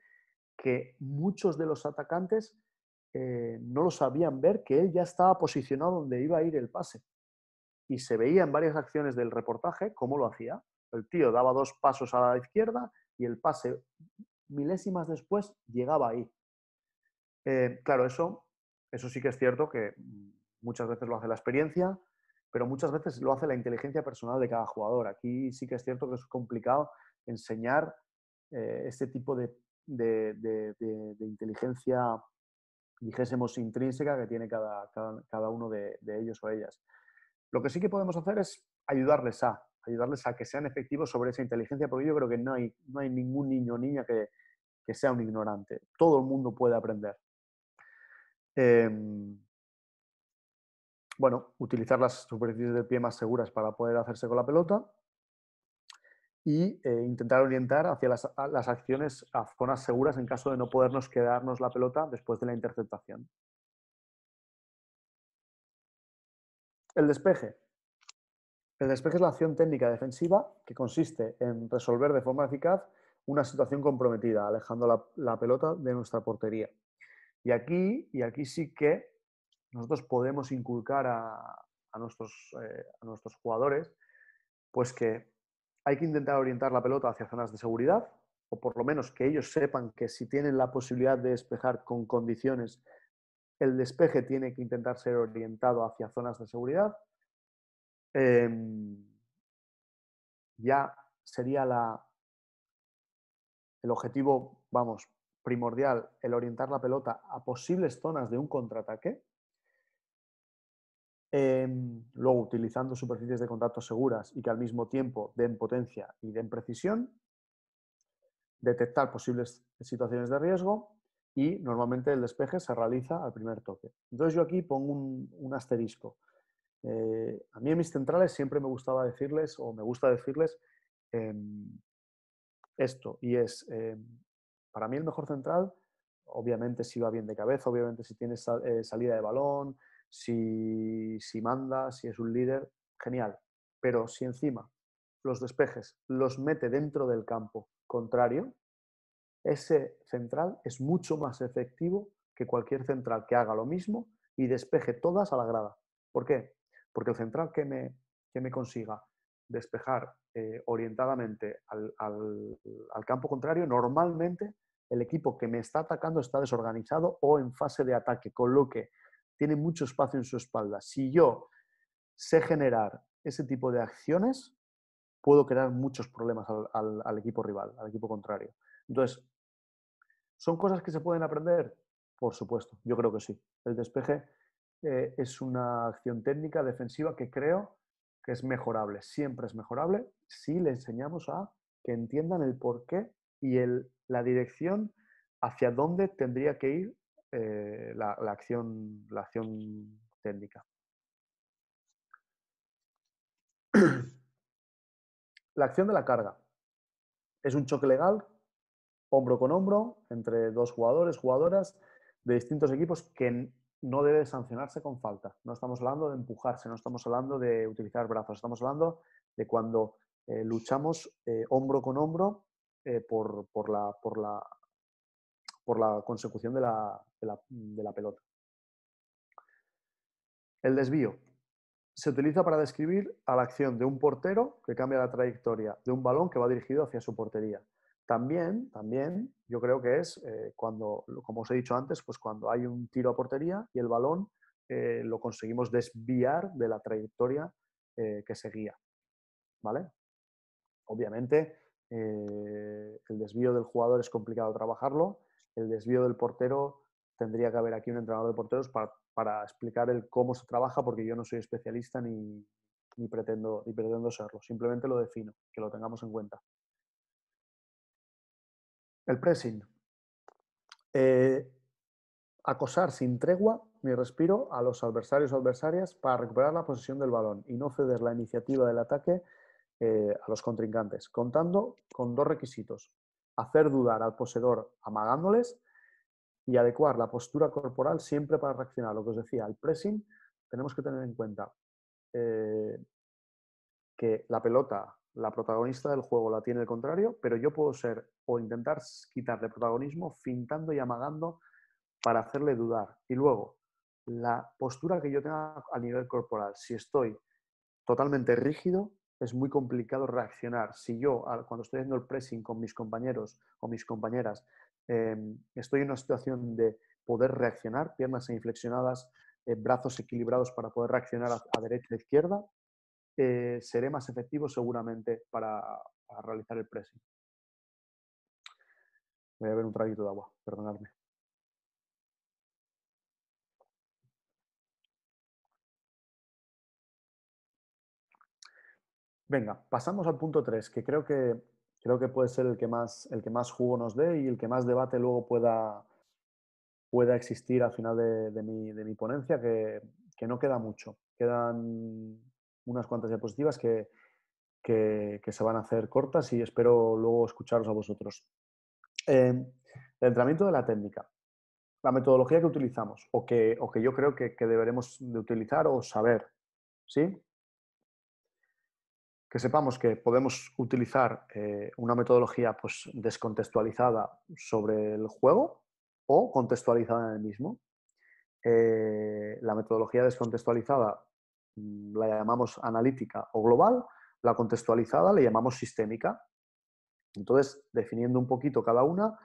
[SPEAKER 1] que muchos de los atacantes no lo sabían ver, que él ya estaba posicionado donde iba a ir el pase y se veía en varias acciones del reportaje cómo lo hacía. El tío daba dos pasos a la izquierda y el pase milésimas después llegaba ahí. Eh, claro, eso, eso sí que es cierto que mm, muchas veces lo hace la experiencia, pero muchas veces lo hace la inteligencia personal de cada jugador. Aquí sí que es cierto que es complicado enseñar eh, este tipo de, inteligencia, dijésemos, intrínseca que tiene cada uno de, ellos o ellas. Lo que sí que podemos hacer es ayudarles a, ayudarles a que sean efectivos sobre esa inteligencia, porque yo creo que no hay, ningún niño o niña que, sea un ignorante. Todo el mundo puede aprender. Em, bueno, utilizar las superficies de pie más seguras para poder hacerse con la pelota e intentar orientar hacia las, las, acciones a zonas seguras en caso de no podernos quedarnos la pelota después de la interceptación. El despeje. El despeje es la acción técnica defensiva que consiste en resolver de forma eficaz una situación comprometida, alejando la, pelota de nuestra portería. Y aquí, y aquí sí que nosotros podemos inculcar a, nuestros, eh, a nuestros jugadores, pues que hay que intentar orientar la pelota hacia zonas de seguridad, o por lo menos que ellos sepan que si tienen la posibilidad de despejar con condiciones el despeje tiene que intentar ser orientado hacia zonas de seguridad. Em, ya sería la, el objetivo, vamos, primordial, el orientar la pelota a posibles zonas de un contraataque. Em, luego, utilizando superficies de contacto seguras y que al mismo tiempo den potencia y den precisión. Detectar posibles situaciones de riesgo y normalmente el despeje se realiza al primer toque. Entonces yo aquí pongo un, asterisco. Eh, a mí en mis centrales siempre me gustaba decirles, o me gusta decirles, em, esto, y es, em, para mí el mejor central, obviamente si va bien de cabeza, obviamente si tiene eh, salida de balón, si, si manda, si es un líder, genial. Pero si encima los despejes los mete dentro del campo contrario, ese central es mucho más efectivo que cualquier central que haga lo mismo y despeje todas a la grada. ¿Por qué? Porque el central que me, que me consiga despejar eh, orientadamente al, campo contrario, normalmente el equipo que me está atacando está desorganizado o en fase de ataque, con lo que tiene mucho espacio en su espalda. Si yo sé generar ese tipo de acciones, puedo crear muchos problemas al, al, equipo rival, al equipo contrario. Entonces, ¿Son cosas que se pueden aprender? Por supuesto, yo creo que sí. El despeje eh, es una acción técnica defensiva que creo que es mejorable, siempre es mejorable si le enseñamos a que entiendan el porqué y la dirección hacia dónde tendría que ir eh, la acción técnica. La acción de la carga es un choque legal hombro con hombro entre dos jugadores, jugadoras de distintos equipos que no debe sancionarse con falta. No estamos hablando de empujarse, no estamos hablando de utilizar brazos, estamos hablando de cuando eh, luchamos eh, hombro con hombro eh, por, la, por, la, por la consecución de de la pelota. El desvío se utiliza para describir a la acción de un portero que cambia la trayectoria de un balón que va dirigido hacia su portería. También, también, yo creo que es eh, cuando, como os he dicho antes, pues cuando hay un tiro a portería y el balón eh, lo conseguimos desviar de la trayectoria eh, que seguía. ¿Vale? Obviamente, el desvío del jugador es complicado trabajarlo. El desvío del portero tendría que haber aquí un entrenador de porteros para, para explicar el cómo se trabaja, porque yo no soy especialista ni, ni pretendo, ni pretendo serlo. Simplemente lo defino, que lo tengamos en cuenta. El pressing. Eh, acosar sin tregua ni respiro a los adversarios o adversarias para recuperar la posesión del balón y no ceder la iniciativa del ataque eh, a los contrincantes, contando con dos requisitos. Hacer dudar al poseedor amagándoles y adecuar la postura corporal siempre para reaccionar. Lo que os decía, el pressing, tenemos que tener en cuenta eh, que la pelota la protagonista del juego la tiene el contrario, pero yo puedo ser o intentar quitarle protagonismo fintando y amagando para hacerle dudar. Y luego, la postura que yo tenga a nivel corporal, si estoy totalmente rígido, es muy complicado reaccionar. Si yo, cuando estoy haciendo el pressing con mis compañeros o mis compañeras, em, estoy en una situación de poder reaccionar, piernas inflexionadas, eh, brazos equilibrados para poder reaccionar a derecha e izquierda, eh, seré más efectivo seguramente para, realizar el pressing. Voy a ver un traguito de agua, perdonadme. Venga, pasamos al punto 3, que creo que, creo que puede ser el que, más, el que más jugo nos dé y el que más debate luego pueda, pueda existir al final de, mi, ponencia, que, que, no queda mucho. Quedan unas cuantas diapositivas que, se van a hacer cortas y espero luego escucharos a vosotros. Em, el entrenamiento de la técnica. La metodología que utilizamos o que, o que yo creo que, deberemos de utilizar o saber. ¿Sí? Que sepamos que podemos utilizar eh, una metodología pues, descontextualizada sobre el juego o contextualizada en el mismo. Eh, la metodología descontextualizada Mm, la llamamos analítica o global, la contextualizada le llamamos sistémica. Entonces, definiendo un poquito cada una,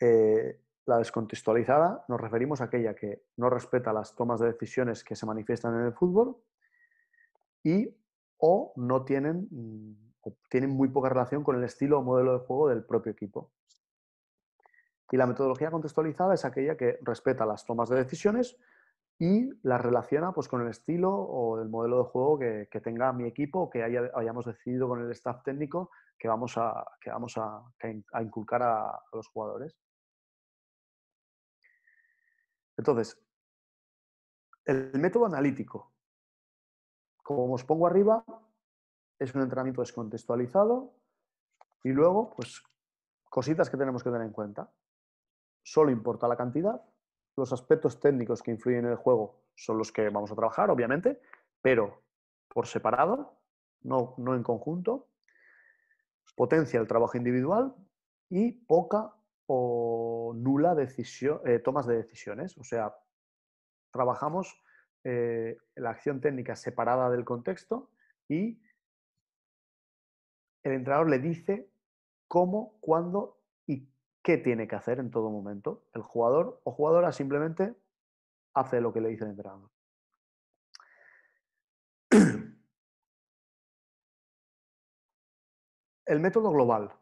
[SPEAKER 1] eh, la descontextualizada nos referimos a aquella que no respeta las tomas de decisiones que se manifiestan en el fútbol y o no tienen, mm, o tienen muy poca relación con el estilo o modelo de juego del propio equipo. Y la metodología contextualizada es aquella que respeta las tomas de decisiones, y la relaciona pues, con el estilo o el modelo de juego que, tenga mi equipo o que hayamos decidido con el staff técnico que vamos a, que vamos a, inculcar a, a, los
[SPEAKER 2] jugadores. Entonces,
[SPEAKER 1] el método analítico, como os pongo arriba, es un entrenamiento descontextualizado y luego, pues, cositas que tenemos que tener en cuenta. Solo importa la cantidad, los aspectos técnicos que influyen en el juego son los que vamos a trabajar, obviamente, pero por separado, no, no en conjunto. Potencia el trabajo individual y poca o nula decisión, eh, tomas de decisiones. O sea, trabajamos eh, la acción técnica separada del contexto y el entrenador le dice cómo, cuándo qué tiene que hacer en todo momento. El jugador o jugadora simplemente hace lo que le dice el entrenador. El método global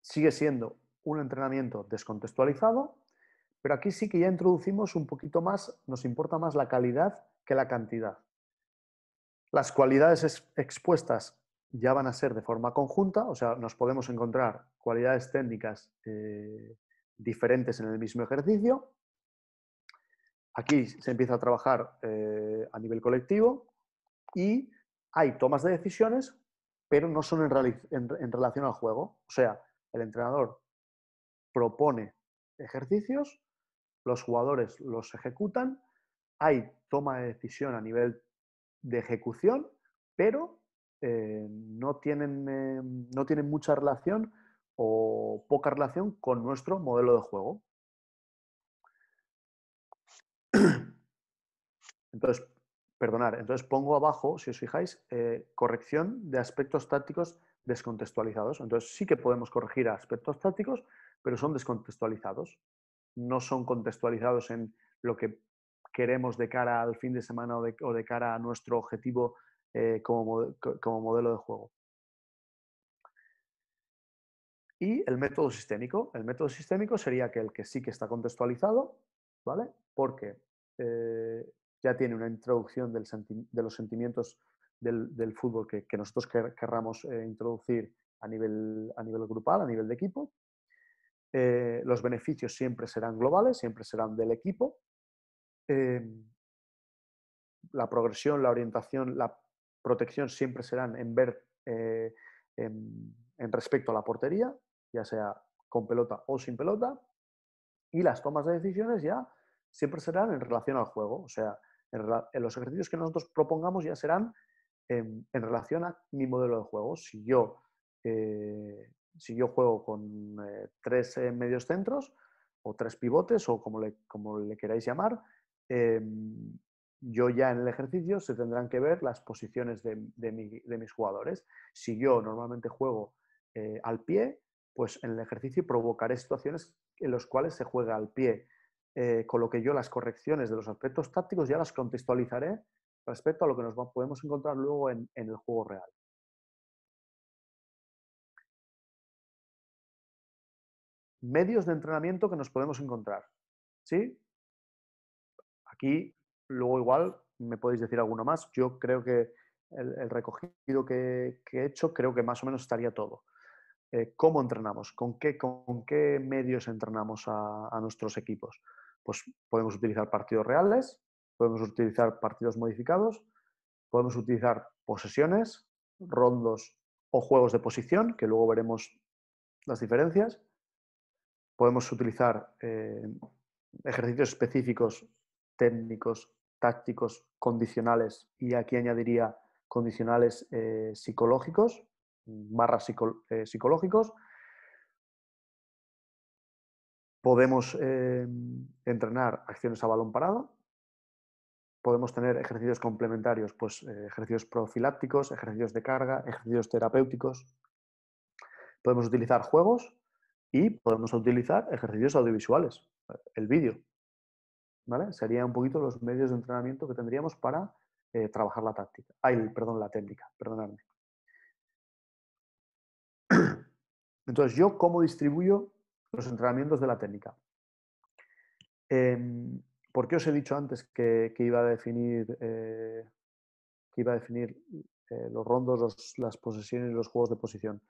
[SPEAKER 1] sigue siendo un entrenamiento descontextualizado, pero aquí sí que ya introducimos un poquito más, nos importa más la calidad que la cantidad. Las cualidades expuestas ya van a ser de forma conjunta, o sea, nos podemos encontrar cualidades técnicas eh, diferentes en el mismo ejercicio. Aquí se empieza a trabajar eh, a nivel colectivo y hay tomas de decisiones, pero no son en, en relación al juego. O sea, el entrenador propone ejercicios, los jugadores los ejecutan, hay toma de decisión a nivel de ejecución, pero eh, no, tienen, eh, no tienen mucha relación o poca relación con nuestro modelo de juego. Entonces, perdonar, entonces pongo abajo, si os fijáis, eh, corrección de aspectos tácticos descontextualizados. Entonces sí que podemos corregir aspectos tácticos, pero son descontextualizados. No son contextualizados en lo que queremos de cara al fin de semana o de cara a nuestro objetivo eh, como, modelo de juego. Y el método sistémico. El método sistémico sería aquel que sí que está contextualizado, ¿vale? Porque eh, ya tiene una introducción del de los sentimientos del, fútbol que, nosotros querramos eh, introducir a nivel, a nivel grupal, a nivel de equipo. los beneficios siempre serán globales, siempre serán del equipo. la progresión, la orientación, la protección siempre serán en ver eh, en, respecto a la portería, ya sea con pelota o sin pelota, y las tomas de decisiones ya siempre serán en relación al juego, o sea, en, los ejercicios que nosotros propongamos ya serán en, relación a mi modelo de juego. Si yo, eh, si yo juego con eh, tres medios centros o tres pivotes o como le, como le queráis llamar, em, yo ya en el ejercicio se tendrán que ver las posiciones de, mis jugadores. Si yo normalmente juego eh, al pie, pues en el ejercicio provocaré situaciones en las cuales se juega al pie, eh, con lo que yo las correcciones de los aspectos tácticos ya las contextualizaré respecto a lo que nos podemos encontrar luego en, en el juego real. Medios de entrenamiento que nos podemos encontrar. ¿Sí? Aquí Luego igual me podéis decir alguno más. Yo creo que el, recogido que, he hecho, creo que más o menos estaría todo. Eh, ¿Cómo entrenamos? ¿Con qué, con qué medios entrenamos a, nuestros equipos? Pues podemos utilizar partidos reales, podemos utilizar partidos modificados, podemos utilizar posesiones, rondos o juegos de posición, que luego veremos las diferencias. Podemos utilizar eh, ejercicios específicos técnicos tácticos condicionales y aquí añadiría condicionales eh, psicológicos, mm, barras eh, psicológicos. Podemos eh, entrenar acciones a balón parado. Podemos tener ejercicios complementarios, pues ejercicios profilácticos, ejercicios de carga, ejercicios terapéuticos. Podemos utilizar juegos y podemos utilizar ejercicios audiovisuales, el vídeo, ¿vale? Serían un poquito los medios de entrenamiento que tendríamos para eh, trabajar la táctica. Ay, perdón, la técnica, perdonadme. Entonces, ¿yo cómo distribuyo los entrenamientos de la técnica? Em, ¿Por qué os he dicho antes que, iba a definir, que iba a definir eh, eh, los rondos, las posesiones y los juegos de posición?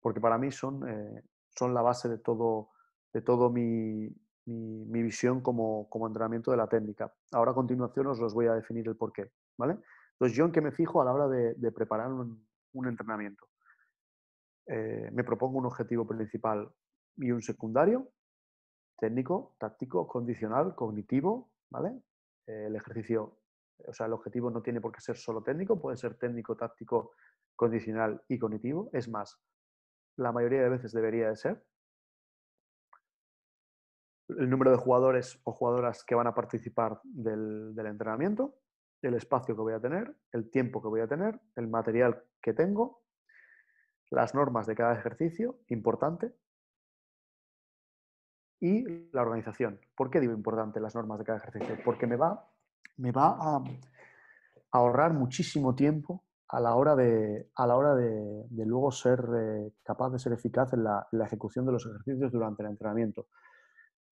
[SPEAKER 1] Porque para mí son, son la base de todo, de todo mi, mi, visión como, entrenamiento de la técnica. Ahora a continuación os los voy a definir el porqué, ¿vale? Entonces, yo en qué me fijo a la hora de, preparar un, entrenamiento. Eh, me propongo un objetivo principal y un secundario, técnico, táctico, condicional, cognitivo, ¿vale? Eh, el ejercicio, o sea, el objetivo no tiene por qué ser solo técnico, puede ser técnico, táctico, condicional y cognitivo. Es más, la mayoría de veces debería de ser, el número de jugadores o jugadoras que van a participar del, entrenamiento, el espacio que voy a tener, el tiempo que voy a tener, el material que tengo, las normas de cada ejercicio, importante, y la organización. ¿Por qué digo importante las normas de cada ejercicio? Porque me va, me va a ahorrar muchísimo tiempo a la hora de, a la hora de, luego ser eh, capaz de ser eficaz en la, ejecución de los ejercicios durante el entrenamiento.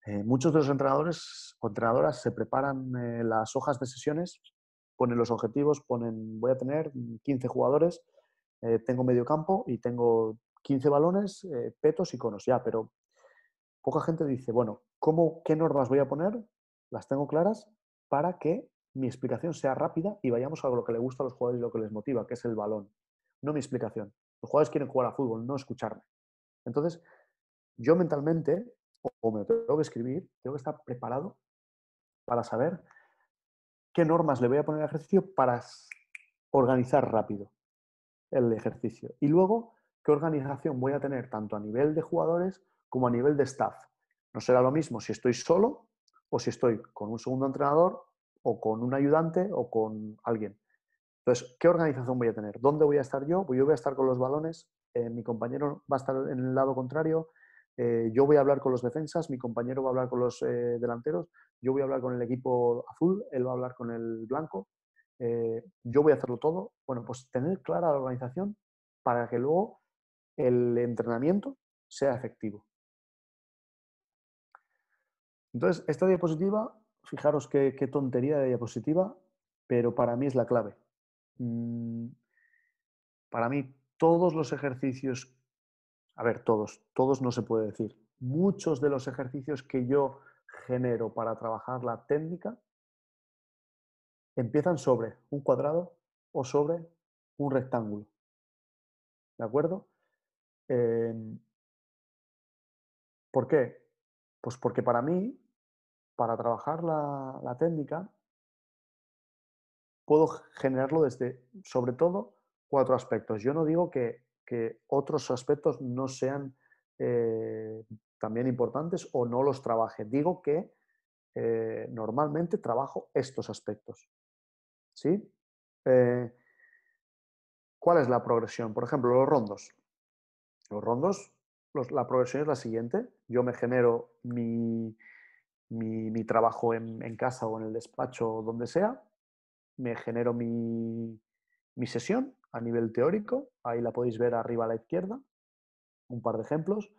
[SPEAKER 1] Eh, muchos de los entrenadores o entrenadoras se preparan eh, las hojas de sesiones, ponen los objetivos, ponen voy a tener 15 jugadores, eh, tengo medio campo y tengo 15 balones, petos y conos, ya, pero poca gente dice, bueno, ¿cómo, ¿qué normas voy a poner? Las tengo claras para que mi explicación sea rápida y vayamos a lo que le gusta a los jugadores y lo que les motiva, que es el balón, no mi explicación. Los jugadores quieren jugar a fútbol, no escucharme. Entonces, yo mentalmente o me tengo que escribir, tengo que estar preparado para saber qué normas le voy a poner al ejercicio para organizar rápido el ejercicio. Y luego, qué organización voy a tener tanto a nivel de jugadores como a nivel de staff. No será lo mismo si estoy solo o si estoy con un segundo entrenador o con un ayudante o con alguien. Entonces, ¿qué organización voy a tener? ¿Dónde voy a estar yo? Pues yo voy a estar con los balones, eh, mi compañero va a estar en el lado contrario, eh, yo voy a hablar con los defensas, mi compañero va a hablar con los eh, delanteros, yo voy a hablar con el equipo azul, él va a hablar con el blanco, eh, yo voy a hacerlo todo. Bueno, pues tener clara la organización para que luego el entrenamiento sea efectivo. Entonces, esta diapositiva, fijaros qué, tontería de diapositiva, pero para mí es la clave. Mm, para mí, todos los ejercicios a ver, todos, todos no se puede decir. Muchos de los ejercicios que yo genero para trabajar la técnica empiezan sobre un cuadrado o sobre un rectángulo.
[SPEAKER 2] ¿De acuerdo? Em, ¿Por qué?
[SPEAKER 1] Pues porque para mí, para trabajar la técnica, puedo generarlo desde, sobre todo, cuatro aspectos. Yo no digo que que otros aspectos no sean eh, también importantes o no los trabaje. Digo que eh, normalmente trabajo estos aspectos. ¿Sí? Eh, ¿Cuál es la progresión? Por ejemplo, los rondos. Los rondos, la progresión es la siguiente. Yo me genero mi, mi, trabajo en, casa o en el despacho o donde sea. Me genero mi, mi sesión a nivel teórico, ahí la podéis ver arriba a la izquierda, un par de ejemplos,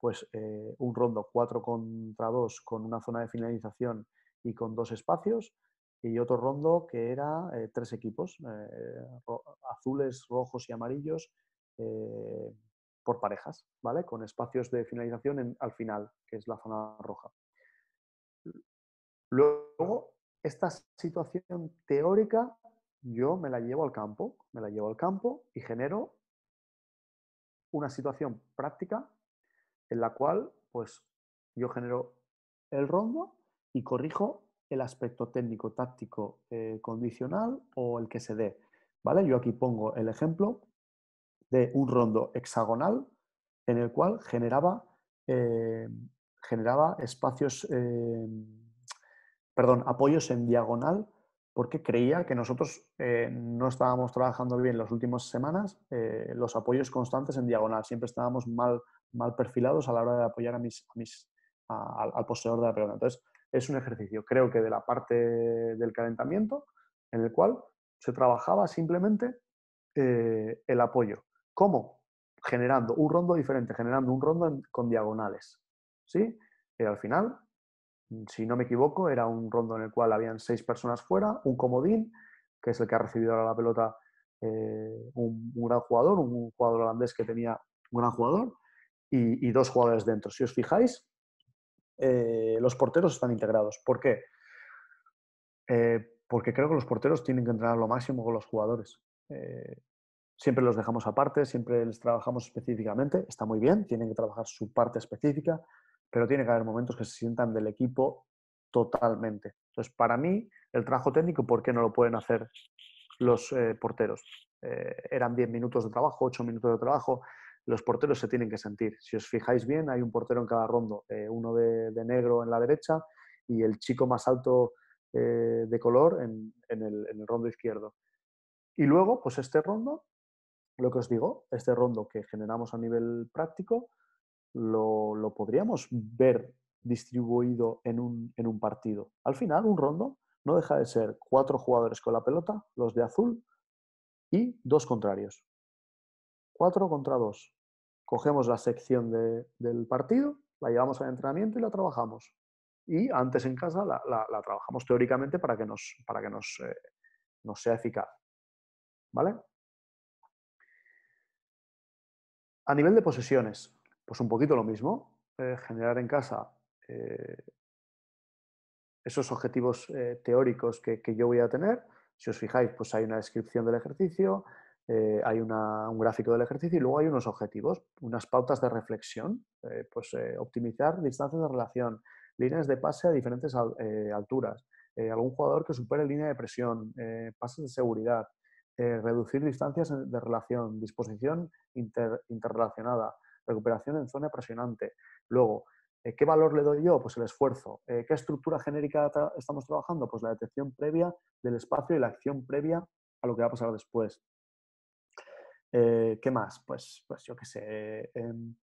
[SPEAKER 1] pues eh, un rondo 4 contra 2 con una zona de finalización y con dos espacios, y otro rondo que era eh, tres equipos, eh, azules, rojos y amarillos, por parejas, ¿vale? Con espacios de finalización al final, que es la zona roja. Luego, esta situación teórica yo me la llevo al campo, me la llevo al campo y genero una situación práctica en la cual pues yo genero el rondo y corrijo el aspecto técnico, táctico, eh, condicional o el que se dé. ¿vale? Yo aquí pongo el ejemplo de un rondo hexagonal en el cual generaba, eh, generaba espacios, eh, perdón, apoyos en diagonal porque creía que nosotros eh, no estábamos trabajando bien las últimas semanas eh, los apoyos constantes en diagonal. Siempre estábamos mal, mal perfilados a la hora de apoyar a mis, al, poseedor de la pelota. Entonces, es un ejercicio, creo que de la parte del calentamiento, en el cual se trabajaba simplemente eh, el apoyo. ¿Cómo? Generando un rondo diferente, generando un rondo con diagonales. ¿Sí? Y al final Mm, si no me equivoco, era un rondo en el cual habían seis personas fuera, un comodín, que es el que ha recibido ahora la pelota eh, un, gran jugador, un, jugador holandés que tenía un gran jugador, y, dos jugadores dentro. Si os fijáis, eh, los porteros están integrados. ¿Por qué? Eh, porque creo que los porteros tienen que entrenar lo máximo con los jugadores. siempre los dejamos aparte, siempre les trabajamos específicamente, está muy bien, tienen que trabajar su parte específica, pero tiene que haber momentos que se sientan del equipo totalmente. Entonces, para mí, el trabajo técnico, ¿por qué no lo pueden hacer los eh, porteros? Eh, eran 10 minutos de trabajo, 8 minutos de trabajo. Los porteros se tienen que sentir. Si os fijáis bien, hay un portero en cada rondo, eh, uno de, negro en la derecha y el chico más alto de color en el rondo izquierdo. Y luego, pues este rondo, lo que os digo, este rondo que generamos a nivel práctico, lo, podríamos ver distribuido en un, partido. Al final, un rondo no deja de ser cuatro jugadores con la pelota, los de azul, y dos contrarios. Cuatro contra dos. Cogemos la sección del partido, la llevamos al entrenamiento y la trabajamos. Y antes en casa la, trabajamos teóricamente para que nos, para que nos, eh, nos sea eficaz. ¿Vale? A nivel de posesiones, pues un poquito lo mismo, eh, generar en casa eh, esos objetivos eh, teóricos que, yo voy a tener. Si os fijáis, pues hay una descripción del ejercicio, hay un gráfico del ejercicio y luego hay unos objetivos, unas pautas de reflexión, pues optimizar distancias de relación, líneas de pase a diferentes alturas, algún jugador que supere línea de presión, pases de seguridad, reducir distancias de relación, disposición interrelacionada, recuperación en zona presionante. Luego, eh, ¿qué valor le doy yo? Pues el esfuerzo. Eh, ¿Qué estructura genérica estamos trabajando? Pues la detección previa del espacio y la acción previa a lo que va a pasar después. Eh, ¿Qué más? Pues, pues yo qué sé. Em,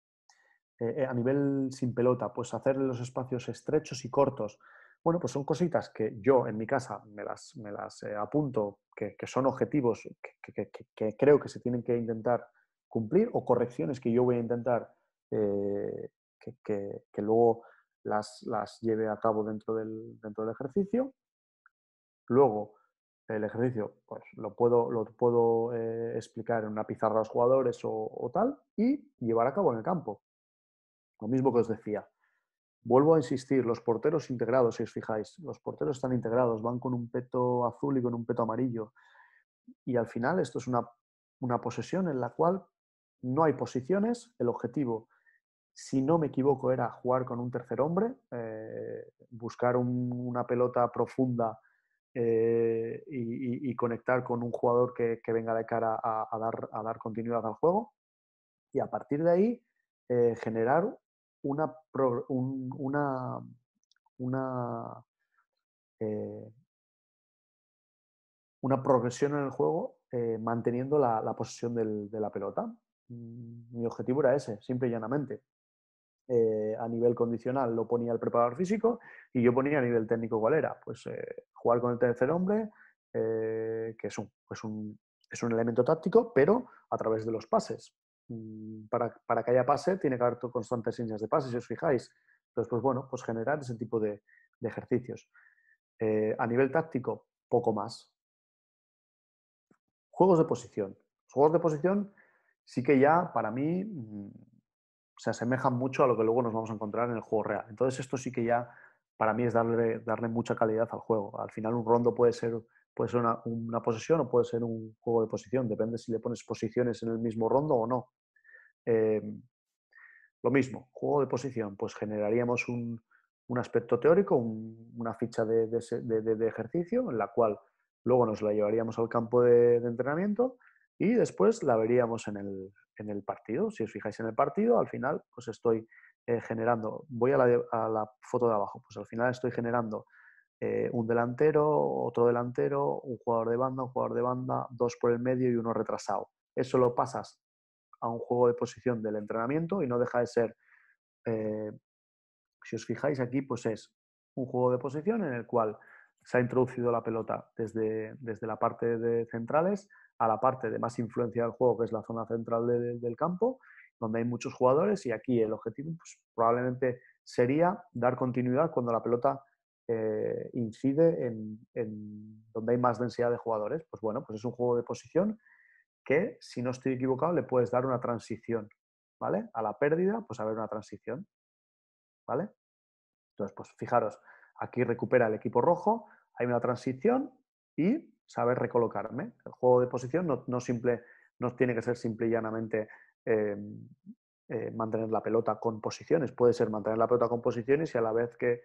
[SPEAKER 1] a nivel sin pelota, pues hacer los espacios estrechos y cortos. Bueno, pues son cositas que yo en mi casa me las, me las apunto, que, son objetivos que creo que se tienen que intentar cumplir o correcciones que yo voy a intentar eh, que, luego las, lleve a cabo dentro del, dentro del ejercicio. Luego, el ejercicio pues, lo puedo, lo puedo eh, explicar en una pizarra a los jugadores o, tal y llevar a cabo en el campo. Lo mismo que os decía. Vuelvo a insistir, los porteros integrados, si os fijáis, los porteros están integrados, van con un peto azul y con un peto amarillo. Y al final esto es una, una posesión en la cual no hay posiciones, el objetivo, si no me equivoco, era jugar con un tercer hombre, eh, buscar una pelota profunda eh, y, conectar con un jugador que, venga de cara a, dar, continuidad al juego y a partir de ahí eh, generar una, una, una, una progresión en el juego manteniendo la, posición posesión de la pelota. Mm, mi objetivo era ese, simple y llanamente. Eh, a nivel condicional lo ponía el preparador físico y yo ponía a nivel técnico cuál era. Pues eh, jugar con el tercer hombre, eh, que es un, es un elemento táctico, pero a través de los pases. Mm, para, que haya pase, tiene que haber constantes señas de pase, si os fijáis. Entonces, pues bueno, pues generar ese tipo de, ejercicios. a nivel táctico, poco más. Juegos de posición. juegos de posición sí que ya para mí mm, se asemejan mucho a lo que luego nos vamos a encontrar en el juego real. Entonces esto sí que ya para mí es darle, darle mucha calidad al juego. Al final un rondo puede ser, una, posesión o puede ser un juego de posición, depende si le pones posiciones en el mismo rondo o no. Em, lo mismo, juego de posición, pues generaríamos un, aspecto teórico, una ficha de, ejercicio en la cual luego nos la llevaríamos al campo de entrenamiento y después la veríamos en el, en el partido. Si os fijáis en el partido, al final pues estoy eh, generando, voy a la, a la, foto de abajo, pues al final estoy generando eh, un delantero, otro delantero, un jugador de banda, un jugador de banda, dos por el medio y uno retrasado. Eso lo pasas a un juego de posición del entrenamiento y no deja de ser, eh, si os fijáis aquí, pues es un juego de posición en el cual se ha introducido la pelota desde, desde la parte de centrales a la parte de más influencia del juego, que es la zona central del campo, donde hay muchos jugadores y aquí el objetivo pues, probablemente sería dar continuidad cuando la pelota eh, incide en, donde hay más densidad de jugadores. Pues bueno, pues es un juego de posición que, si no estoy equivocado, le puedes dar una transición, ¿vale? A la pérdida, pues a ver una transición, ¿vale? Entonces, pues fijaros, aquí recupera el equipo rojo, hay una transición y saber recolocarme. El juego de posición no, simple, no tiene que ser simple y llanamente em, eh, mantener la pelota con posiciones. Puede ser mantener la pelota con posiciones y a la vez que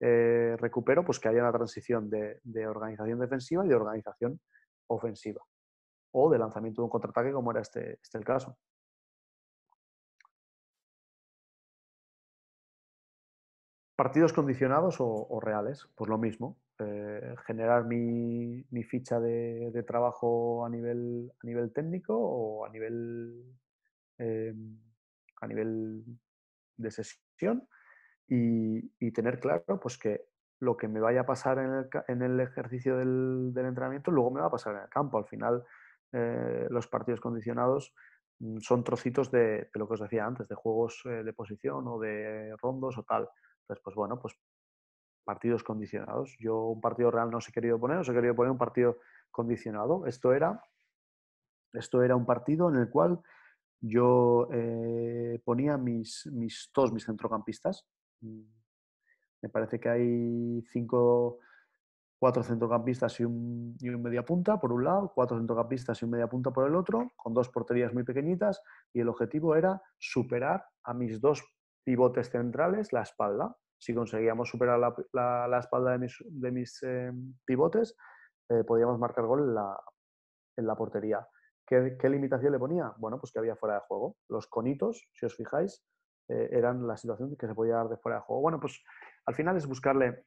[SPEAKER 1] eh, recupero, pues que haya una transición de, de, organización defensiva y de organización ofensiva. O de lanzamiento de un contraataque, como era este, este el caso. ¿Partidos condicionados o, reales? Pues lo mismo. Eh, generar mi, ficha de, trabajo a nivel, a nivel técnico o a nivel, em, de sesión y, tener claro pues, que lo que me vaya a pasar en el, ejercicio del, entrenamiento luego me va a pasar en el campo. Al final, eh, los partidos condicionados mm, son trocitos de, de, lo que os decía antes, de juegos eh, de posición o de rondos o tal. Entonces, pues bueno, pues partidos condicionados. Yo un partido real no se he querido poner, os he querido poner un partido condicionado. Esto era, esto era un partido en el cual yo eh, ponía mis, mis, todos mis centrocampistas. Mm, me parece que hay cinco, cuatro centrocampistas y un, y un mediapunta por un lado, cuatro centrocampistas y un punta por el otro, con dos porterías muy pequeñitas, y el objetivo era superar a mis dos pivotes centrales, la espalda. Si conseguíamos superar la, la, espalda de mis, de mis em, pivotes, eh, podíamos marcar gol en la, portería. ¿Qué, limitación le ponía? Bueno, pues que había fuera de juego. Los conitos, si os fijáis, eh, eran la situación que se podía dar de fuera de juego. Bueno, pues al final es buscarle,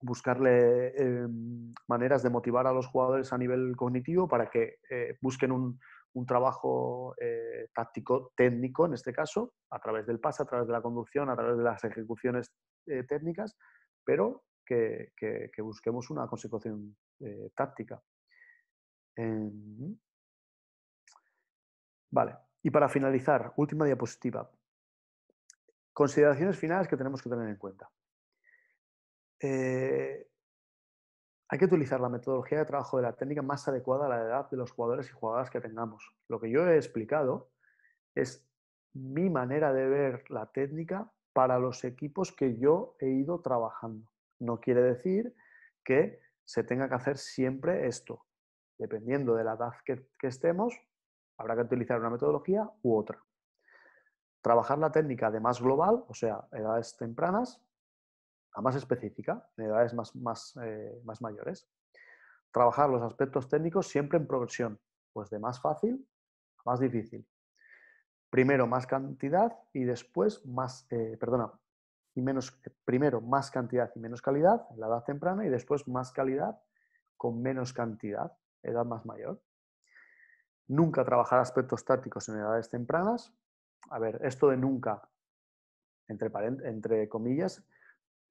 [SPEAKER 1] buscarle em, maneras de motivar a los jugadores a nivel cognitivo para que eh, busquen un, un trabajo eh, táctico técnico, en este caso, a través del pase, a través de la conducción, a través de las ejecuciones eh, técnicas, pero que, busquemos una consecución eh, táctica. Em, vale, y para finalizar, última diapositiva. Consideraciones finales que tenemos que tener en cuenta. Hay que utilizar la metodología de trabajo de la técnica más adecuada a la edad de los jugadores y jugadoras que tengamos. Lo que yo he explicado es mi manera de ver la técnica para los equipos que yo he ido trabajando. No quiere decir que se tenga que hacer siempre esto. Dependiendo de la edad que, estemos, habrá que utilizar una metodología u otra. Trabajar la técnica de más global, o sea, edades tempranas, a más específica, en edades eh, más, mayores. Trabajar los aspectos técnicos siempre en progresión, pues de más fácil a más difícil. Primero más cantidad y después más, eh, perdona, y menos, eh, primero más cantidad y menos calidad en la edad temprana y después más calidad con menos cantidad, edad más mayor. Nunca trabajar aspectos tácticos en edades tempranas. A ver, esto de nunca, entre, entre comillas,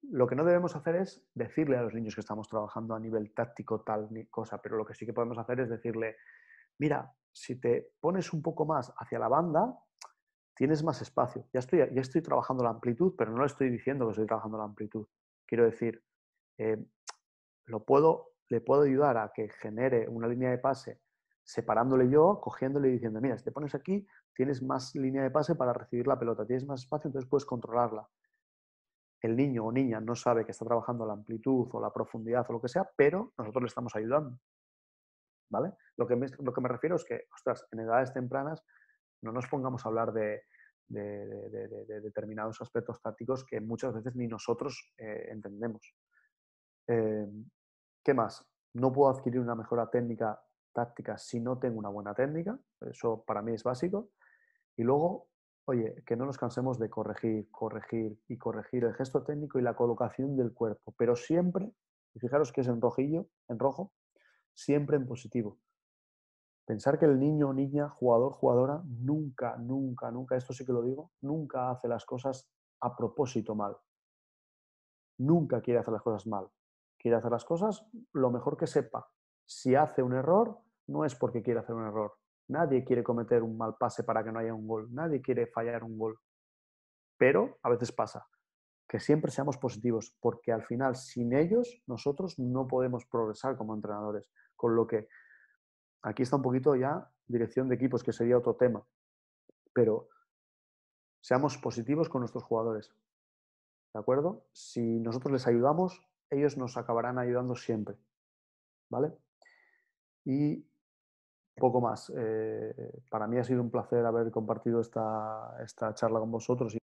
[SPEAKER 1] lo que no debemos hacer es decirle a los niños que estamos trabajando a nivel táctico tal ni cosa, pero lo que sí que podemos hacer es decirle, mira, si te pones un poco más hacia la banda, tienes más espacio. Ya estoy, ya estoy trabajando la amplitud, pero no le estoy diciendo que estoy trabajando la amplitud. Quiero decir, eh, le puedo ayudar a que genere una línea de pase separándole yo, cogiéndole y diciendo, mira, si te pones aquí, tienes más línea de pase para recibir la pelota, tienes más espacio, entonces puedes controlarla el niño o niña no sabe que está trabajando la amplitud o la profundidad o lo que sea, pero nosotros le estamos ayudando. ¿Vale? Lo que me, lo que me refiero es que, ostras, en edades tempranas no nos pongamos a hablar de, determinados aspectos tácticos que muchas veces ni nosotros eh, entendemos. Eh, ¿Qué más? No puedo adquirir una mejora técnica táctica si no tengo una buena técnica. Eso para mí es básico. Y luego, oye, que no nos cansemos de corregir, corregir y corregir el gesto técnico y la colocación del cuerpo, pero siempre, y fijaros que es en rojillo, en rojo, siempre en positivo. Pensar que el niño o niña, jugador, jugadora, nunca, nunca, nunca, esto sí que lo digo, nunca hace las cosas a propósito mal. Nunca quiere hacer las cosas mal. Quiere hacer las cosas lo mejor que sepa. Si hace un error, no es porque quiere hacer un error, Nadie quiere cometer un mal pase para que no haya un gol. Nadie quiere fallar un gol. Pero a veces pasa. Que siempre seamos positivos, porque al final sin ellos nosotros no podemos progresar como entrenadores. Con lo que aquí está un poquito ya dirección de equipos, que sería otro tema. Pero seamos positivos con nuestros jugadores. ¿De acuerdo? Si nosotros les ayudamos, ellos nos acabarán ayudando siempre. ¿Vale? Y poco más. Eh, para mí ha sido un placer haber compartido esta, esta charla con vosotros y